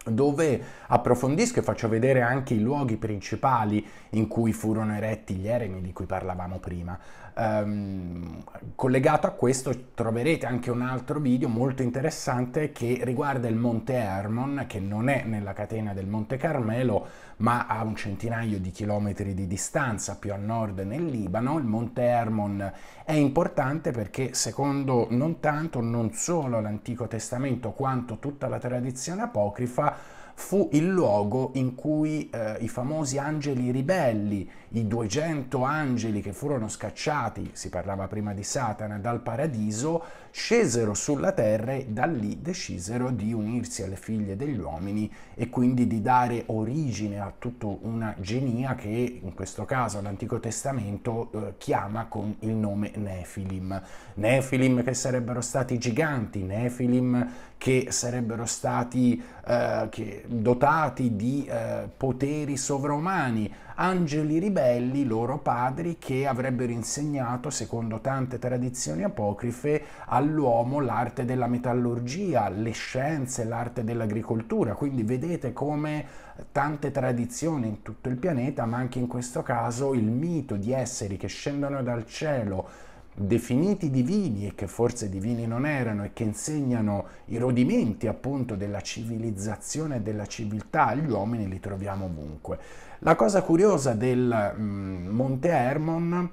A: dove approfondisco e faccio vedere anche i luoghi principali in cui furono eretti gli eremi di cui parlavamo prima. Um, ehm, collegato a questo troverete anche un altro video molto interessante che riguarda il Monte Hermon, che non è nella catena del Monte Carmelo, ma a un centinaio di chilometri di distanza più a nord nel Libano. Il Monte Hermon è importante perché secondo non tanto, non solo l'Antico Testamento, quanto tutta la tradizione apocrifa, fu il luogo in cui eh, i famosi angeli ribelli i 200 angeli che furono scacciati, si parlava prima di Satana, dal paradiso, scesero sulla terra e da lì decisero di unirsi alle figlie degli uomini e quindi di dare origine a tutta una genia che in questo caso l'Antico Testamento eh, chiama con il nome Nefilim. Nefilim che sarebbero stati giganti, Nefilim che sarebbero stati eh, che, dotati di eh, poteri sovraumani angeli ribelli, loro padri, che avrebbero insegnato, secondo tante tradizioni apocrife, all'uomo l'arte della metallurgia, le scienze, l'arte dell'agricoltura. Quindi vedete come tante tradizioni in tutto il pianeta, ma anche in questo caso il mito di esseri che scendono dal cielo definiti divini e che forse divini non erano e che insegnano i rodimenti appunto della civilizzazione e della civiltà agli uomini li troviamo ovunque. La cosa curiosa del mh, mm, Monte Hermon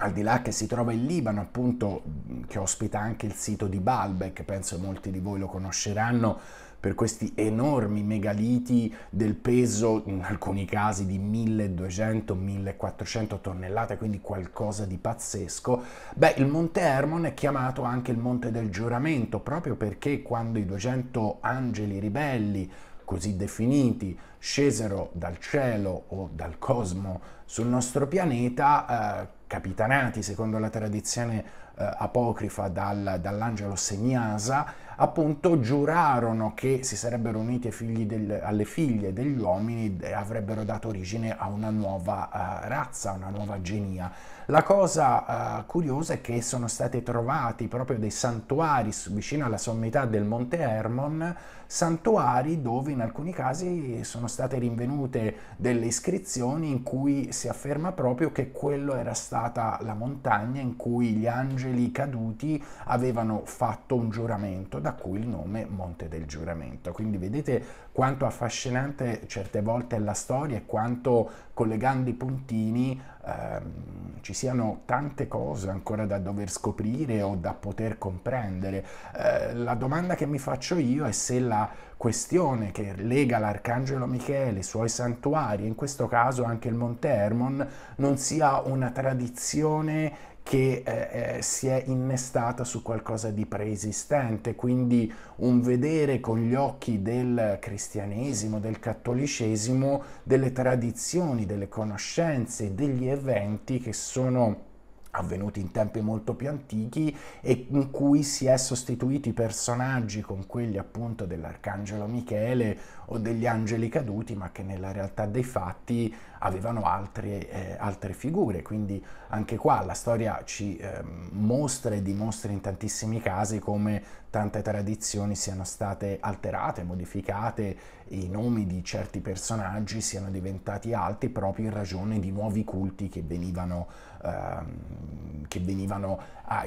A: al di là che si trova in Libano, appunto, che ospita anche il sito di Baalbek, penso molti di voi lo conosceranno, per questi enormi megaliti del peso, in alcuni casi di 1200-1400 tonnellate, quindi qualcosa di pazzesco, beh, il Monte Hermon è chiamato anche il Monte del Giuramento, proprio perché quando i 200 angeli ribelli così definiti, scesero dal cielo o dal cosmo sul nostro pianeta, eh, capitanati secondo la tradizione eh, apocrifa dal, dall'angelo Segnasa, appunto giurarono che si sarebbero unite del, alle figlie degli uomini e avrebbero dato origine a una nuova uh, razza, una nuova genia. La cosa eh, curiosa è che sono stati trovati proprio dei santuari vicino alla sommità del Monte Hermon, santuari dove in alcuni casi sono state rinvenute delle iscrizioni in cui si afferma proprio che quello era stata la montagna in cui gli angeli caduti avevano fatto un giuramento, da cui il nome Monte del Giuramento. Quindi vedete quanto affascinante certe volte è la storia e quanto collegando i puntini Ehm, ci siano tante cose ancora da dover scoprire o da poter comprendere. Eh, la domanda che mi faccio io è se la questione che lega l'Arcangelo Michele, i suoi santuari, in questo caso anche il Monte Hermon, non sia una tradizione che eh, eh, si è innestata su qualcosa di preesistente, quindi un vedere con gli occhi del cristianesimo, del cattolicesimo, delle tradizioni, delle conoscenze, degli eventi che sono avvenuti in tempi molto più antichi e in cui si è sostituito i personaggi con quelli appunto dell'arcangelo Michele o degli angeli caduti, ma che nella realtà dei fatti avevano altre, eh, altre figure. Quindi anche qua la storia ci eh, mostra e dimostra in tantissimi casi come tante tradizioni siano state alterate, modificate, i nomi di certi personaggi siano diventati alti proprio in ragione di nuovi culti che venivano ehm, che venivano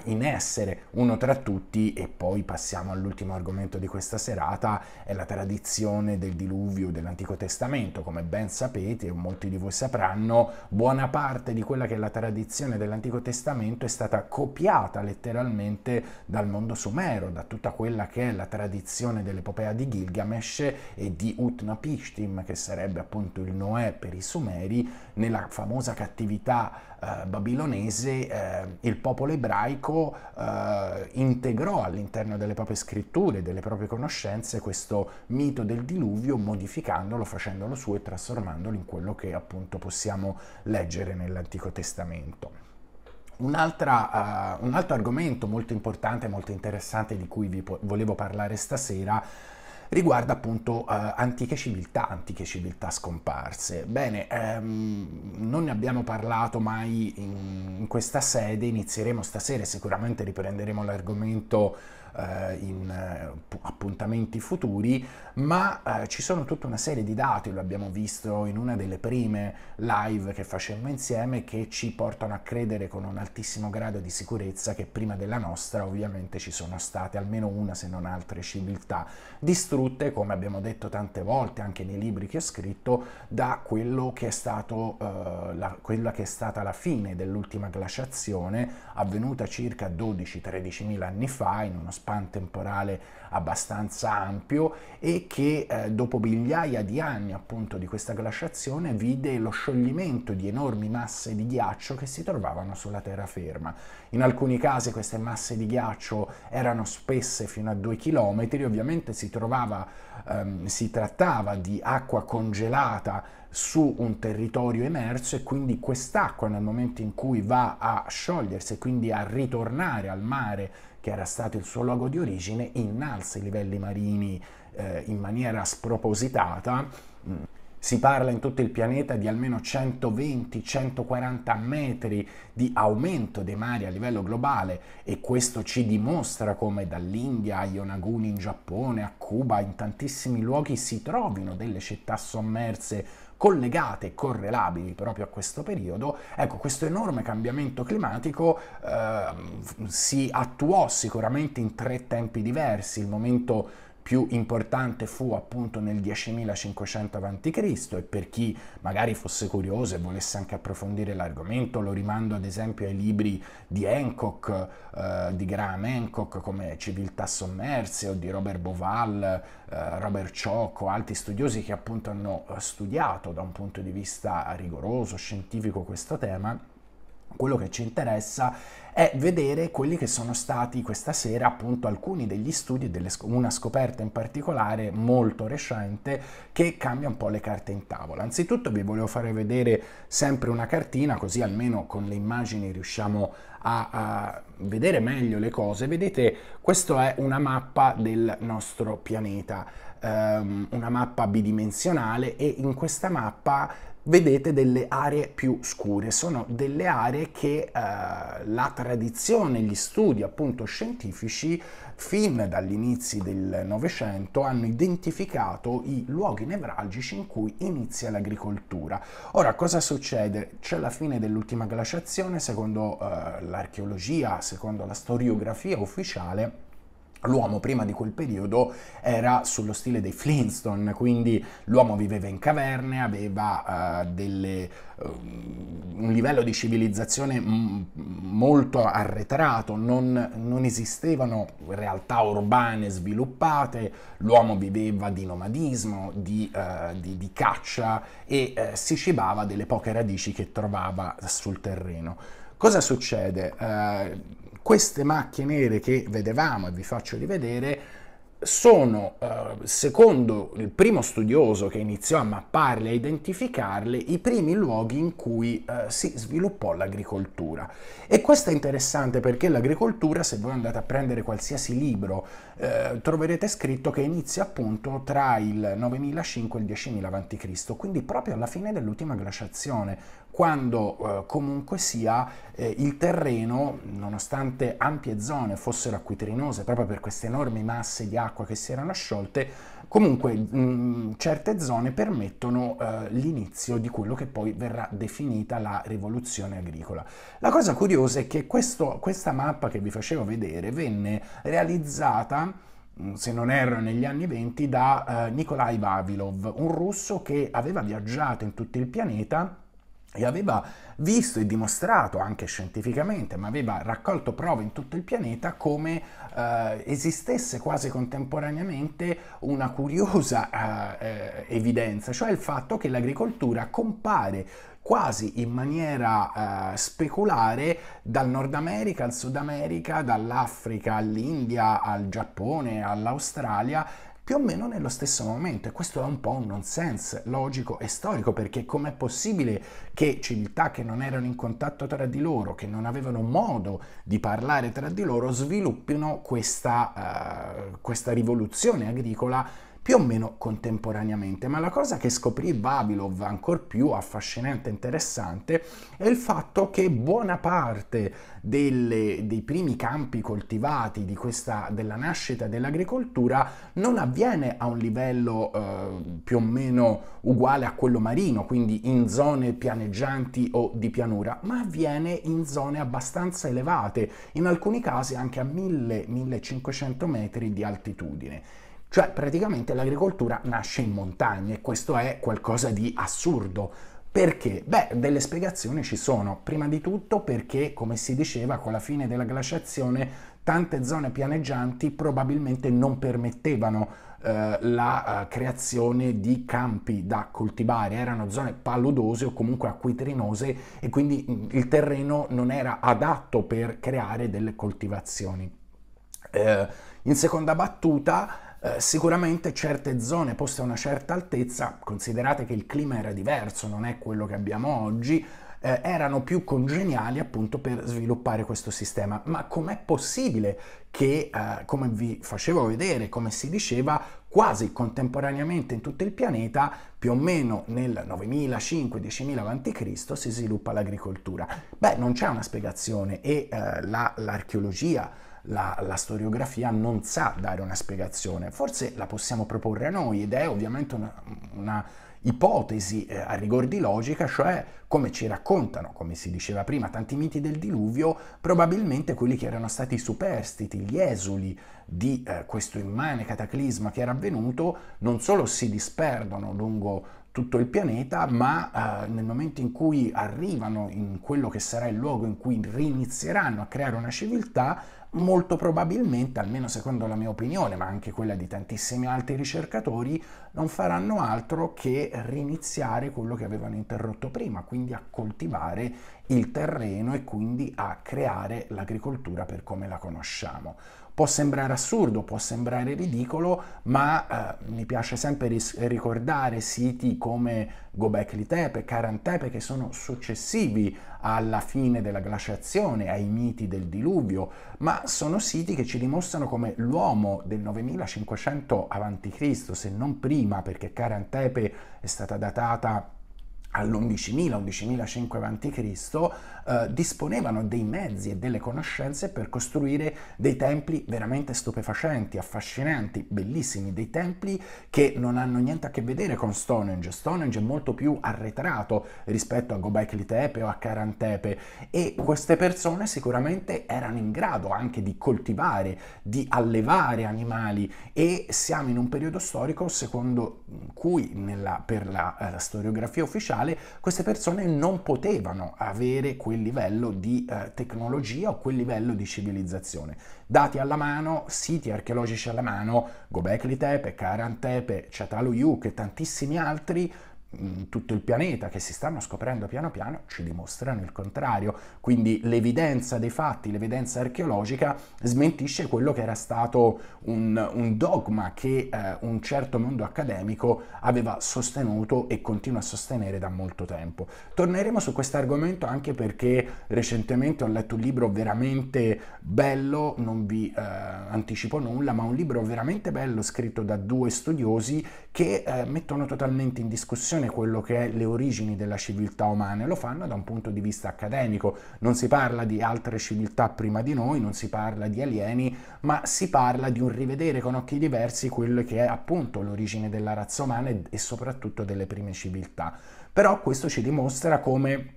A: in essere. Uno tra tutti, e poi passiamo all'ultimo argomento di questa serata, è la tradizione del diluvio dell'Antico Testamento. Come ben sapete, o molti di voi sapranno, buona parte di quella che è la tradizione dell'Antico Testamento è stata copiata letteralmente dal mondo sumero, da tutta quella che è la tradizione dell'epopea di Gilgamesh e di Utnapishtim, che sarebbe appunto il Noè per i sumeri, nella famosa cattività eh, babilonese, eh, il popolo ebraico laico eh, integrò all'interno delle proprie scritture, delle proprie conoscenze, questo mito del diluvio, modificandolo, facendolo suo e trasformandolo in quello che appunto possiamo leggere nell'Antico Testamento. Uh, un altro argomento molto importante, molto interessante di cui vi volevo parlare stasera riguarda appunto eh, antiche civiltà, antiche civiltà scomparse. Bene, ehm, non ne abbiamo parlato mai in, in questa sede, inizieremo stasera, e sicuramente riprenderemo l'argomento eh, in eh, appuntamenti futuri, ma eh, ci sono tutta una serie di dati, lo abbiamo visto in una delle prime live che facemmo insieme, che ci portano a credere con un altissimo grado di sicurezza che prima della nostra ovviamente ci sono state almeno una se non altre civiltà distrutte, come abbiamo detto tante volte anche nei libri che ho scritto, da quello che è stato, eh, la, quella che è stata la fine dell'ultima glaciazione avvenuta circa 12-13 mila anni fa in uno span temporale abbastanza ampio e che eh, dopo migliaia di anni appunto di questa glaciazione vide lo scioglimento di enormi masse di ghiaccio che si trovavano sulla terraferma. In alcuni casi queste masse di ghiaccio erano spesse fino a 2 km, ovviamente si trovava ehm, si trattava di acqua congelata su un territorio emerso e quindi quest'acqua nel momento in cui va a sciogliersi e quindi a ritornare al mare che era stato il suo luogo di origine, innalza i livelli marini eh, in maniera spropositata. Mm. Si parla in tutto il pianeta di almeno 120-140 metri di aumento dei mari a livello globale e questo ci dimostra come dall'India a Yonaguni in Giappone, a Cuba, in tantissimi luoghi si trovino delle città sommerse collegate e correlabili proprio a questo periodo, ecco, questo enorme cambiamento climatico eh, si attuò sicuramente in tre tempi diversi, il momento più importante fu appunto nel 10.500 a.C. e per chi magari fosse curioso e volesse anche approfondire l'argomento lo rimando ad esempio ai libri di Hancock, eh, di Graham Hancock come Civiltà sommerse o di Robert Boval, eh, Robert o altri studiosi che appunto hanno eh, studiato da un punto di vista rigoroso, scientifico questo tema quello che ci interessa è vedere quelli che sono stati questa sera appunto alcuni degli studi e una scoperta in particolare molto recente che cambia un po' le carte in tavola. Anzitutto vi volevo fare vedere sempre una cartina così almeno con le immagini riusciamo a, a vedere meglio le cose. Vedete questa è una mappa del nostro pianeta, um, una mappa bidimensionale e in questa mappa vedete delle aree più scure, sono delle aree che eh, la tradizione, gli studi appunto scientifici fin dagli inizi del Novecento hanno identificato i luoghi nevralgici in cui inizia l'agricoltura. Ora cosa succede? C'è la fine dell'ultima glaciazione secondo eh, l'archeologia, secondo la storiografia ufficiale L'uomo prima di quel periodo era sullo stile dei Flintstone, quindi l'uomo viveva in caverne, aveva uh, delle, uh, un livello di civilizzazione m- molto arretrato, non, non, esistevano realtà urbane sviluppate, l'uomo viveva di nomadismo, di, uh, di, di caccia e eh, si cibava delle poche radici che trovava sul terreno. Cosa succede? queste macchie nere che vedevamo e vi faccio rivedere sono, eh, secondo il primo studioso che iniziò a mapparle e identificarle, i primi luoghi in cui eh, si sviluppò l'agricoltura. E questo è interessante perché l'agricoltura, se voi andate a prendere qualsiasi libro, eh, troverete scritto che inizia appunto tra il 9005 e il 10.000 a.C., quindi proprio alla fine dell'ultima glaciazione, quando eh, comunque sia eh, il terreno, nonostante ampie zone fossero acquitrinose proprio per queste enormi masse di acqua che si erano sciolte, comunque mh, mm, certe zone permettono eh, l'inizio di quello che poi verrà definita la rivoluzione agricola. La cosa curiosa è che questo, questa mappa che vi facevo vedere venne realizzata mm, se non erro negli anni 20, da eh, Nikolai Vavilov, un russo che aveva viaggiato in tutto il pianeta e aveva visto e dimostrato anche scientificamente, ma aveva raccolto prove in tutto il pianeta come eh, esistesse quasi contemporaneamente una curiosa eh, eh, evidenza, cioè il fatto che l'agricoltura compare quasi in maniera eh, speculare dal Nord America al Sud America, dall'Africa all'India, al Giappone, all'Australia, più o meno nello stesso momento e questo è un po' un nonsense logico e storico perché com'è possibile che civiltà che non erano in contatto tra di loro, che non avevano modo di parlare tra di loro, sviluppino questa, uh, questa rivoluzione agricola più o meno contemporaneamente, ma la cosa che scoprì Babilov ancora più affascinante e interessante è il fatto che buona parte delle, dei primi campi coltivati questa, della nascita dell'agricoltura non avviene a un livello eh, più o meno uguale a quello marino, quindi in zone pianeggianti o di pianura, ma avviene in zone abbastanza elevate, in alcuni casi anche a 1000-1500 metri di altitudine cioè praticamente l'agricoltura nasce in montagna e questo è qualcosa di assurdo. Perché? Beh, delle spiegazioni ci sono. Prima di tutto perché, come si diceva, con la fine della glaciazione tante zone pianeggianti probabilmente non permettevano eh, la eh, creazione di campi da coltivare, erano zone paludose o comunque acquitrinose e quindi mm, il terreno non era adatto per creare delle coltivazioni. Eh, in seconda battuta, eh, sicuramente certe zone poste a una certa altezza, considerate che il clima era diverso, non è quello che abbiamo oggi, eh, erano più congeniali appunto per sviluppare questo sistema. Ma com'è possibile che, eh, come vi facevo vedere, come si diceva, quasi contemporaneamente in tutto il pianeta, più o meno nel 9005-10000 a.C., si sviluppa l'agricoltura? Beh, non c'è una spiegazione e eh, la, l'archeologia la, la, storiografia non sa dare una spiegazione. Forse la possiamo proporre a noi ed è ovviamente una, una ipotesi eh, a rigor di logica, cioè come ci raccontano, come si diceva prima, tanti miti del diluvio, probabilmente quelli che erano stati i superstiti, gli esuli di eh, questo immane cataclisma che era avvenuto, non solo si disperdono lungo tutto il pianeta, ma eh, nel momento in cui arrivano in quello che sarà il luogo in cui rinizieranno a creare una civiltà, molto probabilmente, almeno secondo la mia opinione, ma anche quella di tantissimi altri ricercatori, non faranno altro che riniziare quello che avevano interrotto prima, quindi a coltivare il terreno e quindi a creare l'agricoltura per come la conosciamo. Può sembrare assurdo, può sembrare ridicolo, ma eh, mi piace sempre ris- ricordare siti come Gobekli Tepe, Karan che sono successivi alla fine della glaciazione, ai miti del diluvio, ma sono siti che ci dimostrano come l'uomo del 9500 a.C., se non prima, perché Karan è stata datata all'11.000-11.500 a.C., eh, disponevano dei mezzi e delle conoscenze per costruire dei templi veramente stupefacenti, affascinanti, bellissimi, dei templi che non hanno niente a che vedere con Stonehenge. Stonehenge è molto più arretrato rispetto a Gobekli Tepe o a Karantepe e queste persone sicuramente erano in grado anche di coltivare, di allevare animali e siamo in un periodo storico secondo cui nella, per la, eh, la storiografia ufficiale queste persone non potevano avere quei quel livello di eh, tecnologia o quel livello di civilizzazione. Dati alla mano, siti archeologici alla mano, Gobekli Tepe, Karan Tepe, Chatalu Yuk e tantissimi altri tutto il pianeta che si stanno scoprendo piano piano ci dimostrano il contrario. Quindi l'evidenza dei fatti, l'evidenza archeologica smentisce quello che era stato un, un dogma che eh, un certo mondo accademico aveva sostenuto e continua a sostenere da molto tempo. Torneremo su questo argomento anche perché recentemente ho letto un libro veramente bello, non vi eh, anticipo nulla, ma un libro veramente bello scritto da due studiosi che eh, mettono totalmente in discussione discussione quello che è le origini della civiltà umana e lo fanno da un punto di vista accademico. Non si parla di altre civiltà prima di noi, non si parla di alieni, ma si parla di un rivedere con occhi diversi quello che è appunto l'origine della razza umana e soprattutto delle prime civiltà. Però questo ci dimostra come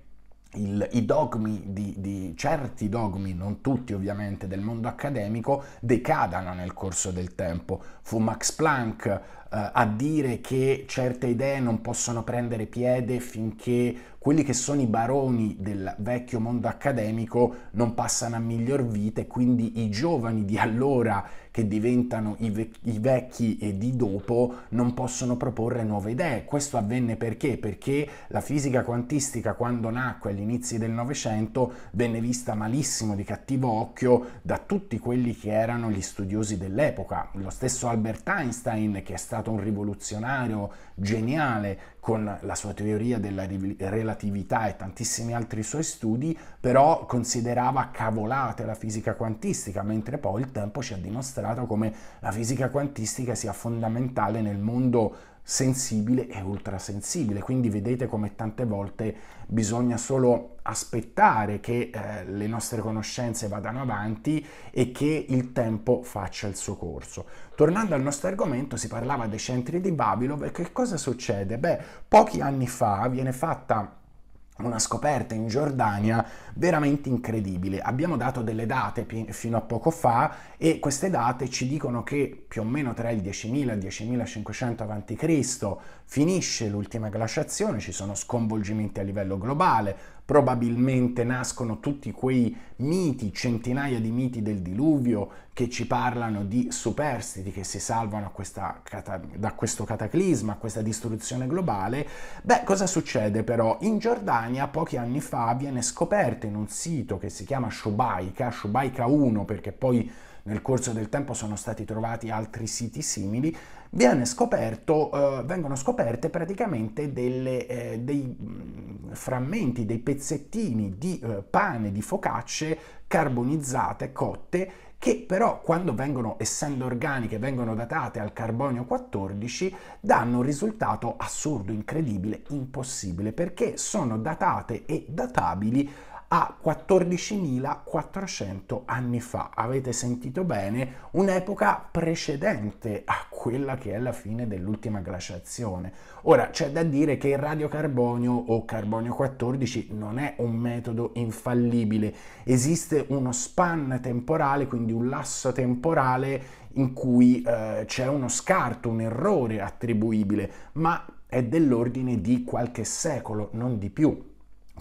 A: il, i dogmi di, di, certi dogmi, non tutti ovviamente, del mondo accademico decadano nel corso del tempo. Fu Max Planck eh, a dire che certe idee non possono prendere piede finché quelli che sono i baroni del vecchio mondo accademico non passano a miglior vita e quindi i giovani di allora che diventano i, ve- i vecchi e di dopo non possono proporre nuove idee. Questo avvenne perché? Perché la fisica quantistica quando nacque agli inizi del Novecento venne vista malissimo, di cattivo occhio, da tutti quelli che erano gli studiosi dell'epoca. Lo stesso Albert Einstein, che è stato un rivoluzionario geniale con la sua teoria della relatività e tantissimi altri suoi studi, però considerava cavolate la fisica quantistica, mentre poi il tempo ci ha dimostrato come la fisica quantistica sia fondamentale nel mondo sensibile e ultrasensibile. Quindi vedete come tante volte bisogna solo aspettare che eh, le nostre conoscenze vadano avanti e che il tempo faccia il suo corso. Tornando al nostro argomento, si parlava dei centri di Babilov e che cosa succede? Beh, pochi anni fa viene fatta una scoperta in Giordania veramente incredibile. Abbiamo dato delle date fino a poco fa e queste date ci dicono che più o meno tra il 10.000 e il 10.500 a.C. finisce l'ultima glaciazione, ci sono sconvolgimenti a livello globale, probabilmente nascono tutti quei miti, centinaia di miti del diluvio che ci parlano di superstiti che si salvano questa, da questo cataclisma, questa distruzione globale. Beh, cosa succede però? In Giordania pochi anni fa viene scoperto in un sito che si chiama Shubaika, Shubaika 1 perché poi nel corso del tempo sono stati trovati altri siti simili, scoperto, eh, vengono scoperte praticamente delle, eh, dei mm, frammenti, dei pezzettini di eh, pane, di focacce carbonizzate, cotte, che però quando vengono, essendo organiche, vengono datate al carbonio 14, danno un risultato assurdo, incredibile, impossibile, perché sono datate e databili a 14.400 anni fa. Avete sentito bene? Un'epoca precedente a quella che è la fine dell'ultima glaciazione. Ora c'è da dire che il radiocarbonio o carbonio 14 non è un metodo infallibile, esiste uno span temporale, quindi un lasso temporale in cui eh, c'è uno scarto, un errore attribuibile, ma è dell'ordine di qualche secolo, non di più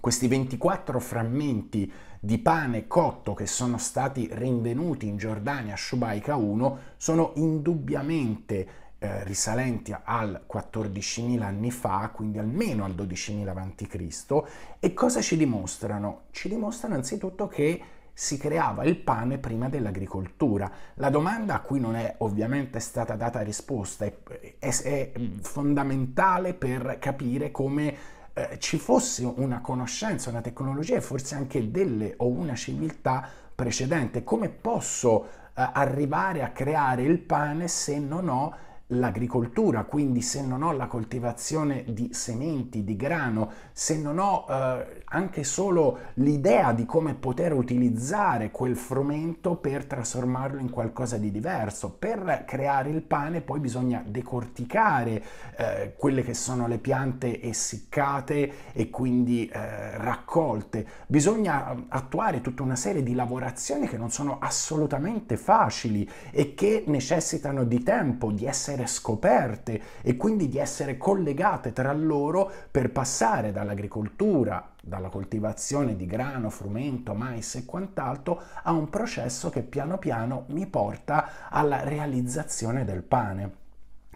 A: questi 24 frammenti di pane cotto che sono stati rinvenuti in Giordania a Shubaika 1 sono indubbiamente eh, risalenti al 14.000 anni fa, quindi almeno al 12.000 a.C. E cosa ci dimostrano? Ci dimostrano anzitutto che si creava il pane prima dell'agricoltura. La domanda a cui non è ovviamente stata data risposta è, è, è mm, fondamentale per capire come eh, ci fosse una conoscenza, una tecnologia e forse anche delle o una civiltà precedente. Come posso eh, arrivare a creare il pane se non ho l'agricoltura, quindi se non ho la coltivazione di sementi, di grano, se non ho eh, anche solo l'idea di come poter utilizzare quel frumento per trasformarlo in qualcosa di diverso. Per creare il pane poi bisogna decorticare eh, quelle che sono le piante essiccate e quindi eh, raccolte. Bisogna mm, attuare tutta una serie di lavorazioni che non sono assolutamente facili e che necessitano di tempo, di essere scoperte e quindi di essere collegate tra loro per passare dall'agricoltura dalla coltivazione di grano, frumento, mais e quant'altro, a un processo che piano piano mi porta alla realizzazione del pane.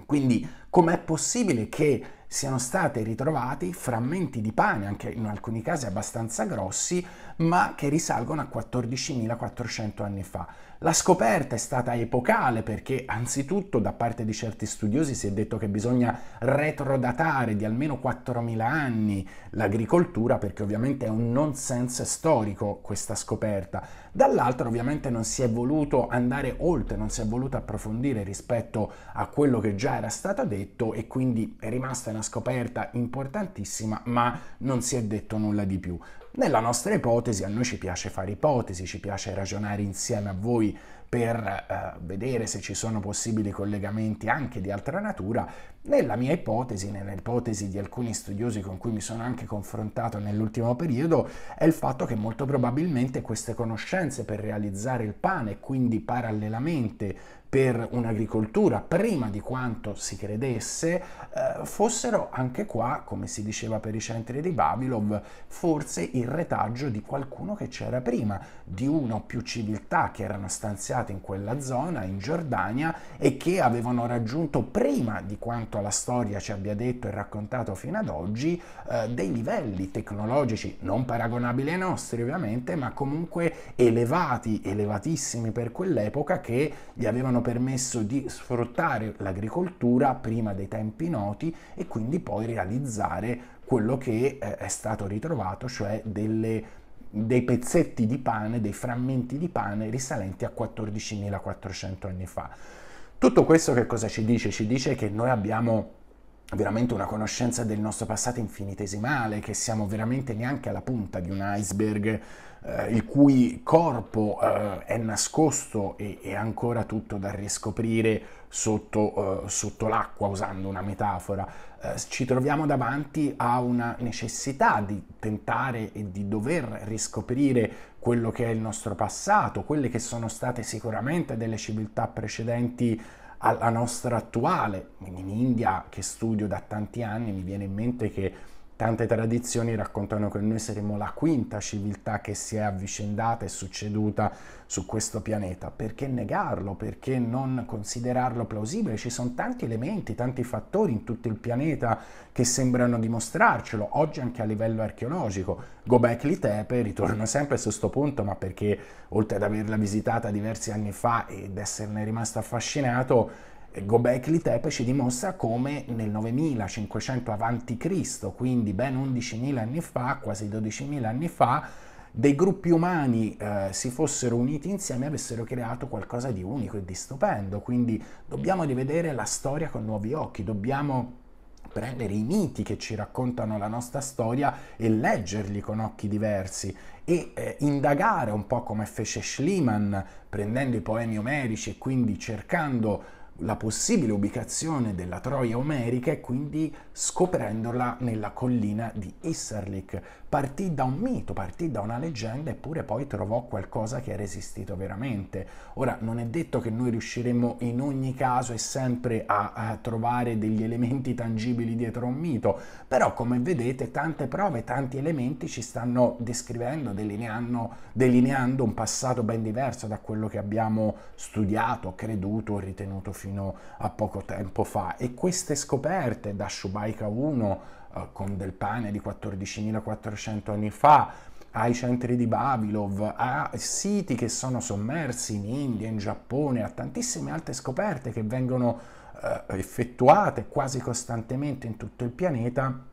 A: Quindi com'è possibile che siano stati ritrovati frammenti di pane, anche in alcuni casi abbastanza grossi, ma che risalgono a 14.400 anni fa. La scoperta è stata epocale perché anzitutto da parte di certi studiosi si è detto che bisogna retrodatare di almeno 4.000 anni l'agricoltura perché ovviamente è un nonsense storico questa scoperta, dall'altra ovviamente non si è voluto andare oltre, non si è voluto approfondire rispetto a quello che già era stato detto e quindi è rimasta una scoperta importantissima, ma non si è detto nulla di più. Nella nostra ipotesi, a noi ci piace fare ipotesi, ci piace ragionare insieme a voi per eh, vedere se ci sono possibili collegamenti anche di altra natura. Nella mia ipotesi, nell'ipotesi di alcuni studiosi con cui mi sono anche confrontato nell'ultimo periodo, è il fatto che molto probabilmente queste conoscenze per realizzare il pane, e quindi parallelamente per un'agricoltura prima di quanto si credesse, eh, fossero anche qua, come si diceva per i centri di Babilov, forse il retaggio di qualcuno che c'era prima, di una o più civiltà che erano stanziate in quella zona, in Giordania, e che avevano raggiunto prima di quanto la storia ci abbia detto e raccontato fino ad oggi, eh, dei livelli tecnologici non paragonabili ai nostri ovviamente, ma comunque elevati, elevatissimi per quell'epoca che gli avevano hanno permesso di sfruttare l'agricoltura prima dei tempi noti e quindi poi realizzare quello che eh, è stato ritrovato, cioè delle, dei pezzetti di pane, dei frammenti di pane risalenti a 14.400 anni fa. Tutto questo che cosa ci dice? Ci dice che noi abbiamo veramente una conoscenza del nostro passato infinitesimale, che siamo veramente neanche alla punta di un iceberg eh, il cui corpo eh, è nascosto e è ancora tutto da riscoprire sotto, eh, sotto l'acqua, usando una metafora. Eh, ci troviamo davanti a una necessità di tentare e di dover riscoprire quello che è il nostro passato, quelle che sono state sicuramente delle civiltà precedenti alla nostra attuale. In India, che studio da tanti anni, mi viene in mente che tante tradizioni raccontano che noi saremmo la quinta civiltà che si è avvicendata e succeduta su questo pianeta. Perché negarlo? Perché non considerarlo plausibile? Ci sono tanti elementi, tanti fattori in tutto il pianeta che sembrano dimostrarcelo, oggi anche a livello archeologico. Gobekli Tepe, ritorno sempre su questo punto, ma perché oltre ad averla visitata diversi anni fa ed esserne rimasto affascinato, Gobekli Tepe ci dimostra come nel 9500 a.C., quindi ben 11.000 anni fa, quasi 12.000 anni fa, dei gruppi umani eh, si fossero uniti insieme e avessero creato qualcosa di unico e di stupendo. Quindi dobbiamo rivedere la storia con nuovi occhi, dobbiamo prendere i miti che ci raccontano la nostra storia e leggerli con occhi diversi e eh, indagare un po' come fece Schliemann prendendo i poemi omerici e quindi cercando la possibile ubicazione della Troia omerica e quindi scoprendola nella collina di Isserlik. Partì da un mito, partì da una leggenda, eppure poi trovò qualcosa che era esistito veramente. Ora, non è detto che noi riusciremo in ogni caso e sempre a, a trovare degli elementi tangibili dietro un mito, però come vedete tante prove, tanti elementi ci stanno descrivendo, delineando, delineando un passato ben diverso da quello che abbiamo studiato, creduto o ritenuto fino a poco tempo fa. E queste scoperte da Shubai Maica 1 eh, con del pane di 14.400 anni fa, ai centri di Babilov, a siti che sono sommersi in India, in Giappone, a tantissime altre scoperte che vengono eh, effettuate quasi costantemente in tutto il pianeta,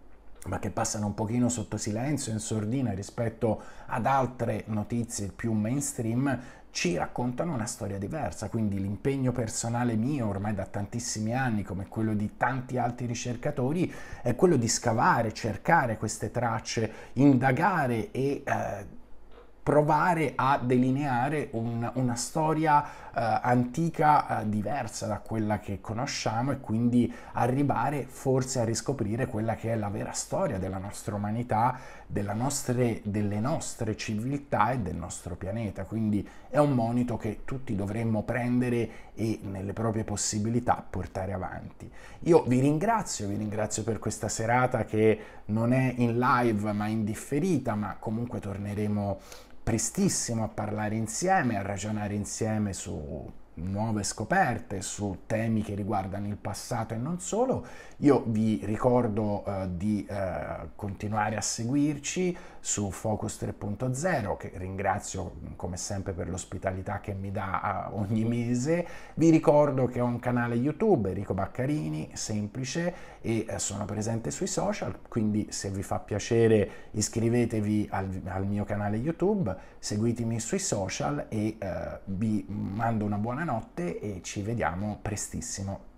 A: ma che passano un pochino sotto silenzio, in sordina rispetto ad altre notizie più mainstream ci raccontano una storia diversa, quindi l'impegno personale mio ormai da tantissimi anni, come quello di tanti altri ricercatori, è quello di scavare, cercare queste tracce, indagare e... Eh, provare a delineare un, una storia eh, antica eh, diversa da quella che conosciamo e quindi arrivare forse a riscoprire quella che è la vera storia della nostra umanità nostre, delle nostre civiltà e del nostro pianeta. Quindi è un monito che tutti dovremmo prendere e nelle proprie possibilità portare avanti. Io vi ringrazio, vi ringrazio per questa serata che non è in live ma in differita, ma comunque torneremo prestissimo a parlare insieme, a ragionare insieme su nuove scoperte su temi che riguardano il passato e non solo. Io vi ricordo eh, di eh, continuare a seguirci, su Focus 3.0, che ringrazio mm, come sempre per l'ospitalità che mi dà ogni mese. Vi ricordo che ho un canale YouTube, Enrico Baccarini, semplice, e eh, sono presente sui social, quindi se vi fa piacere iscrivetevi al, al mio canale YouTube, seguitemi sui social e eh, vi mando una buonanotte e ci vediamo prestissimo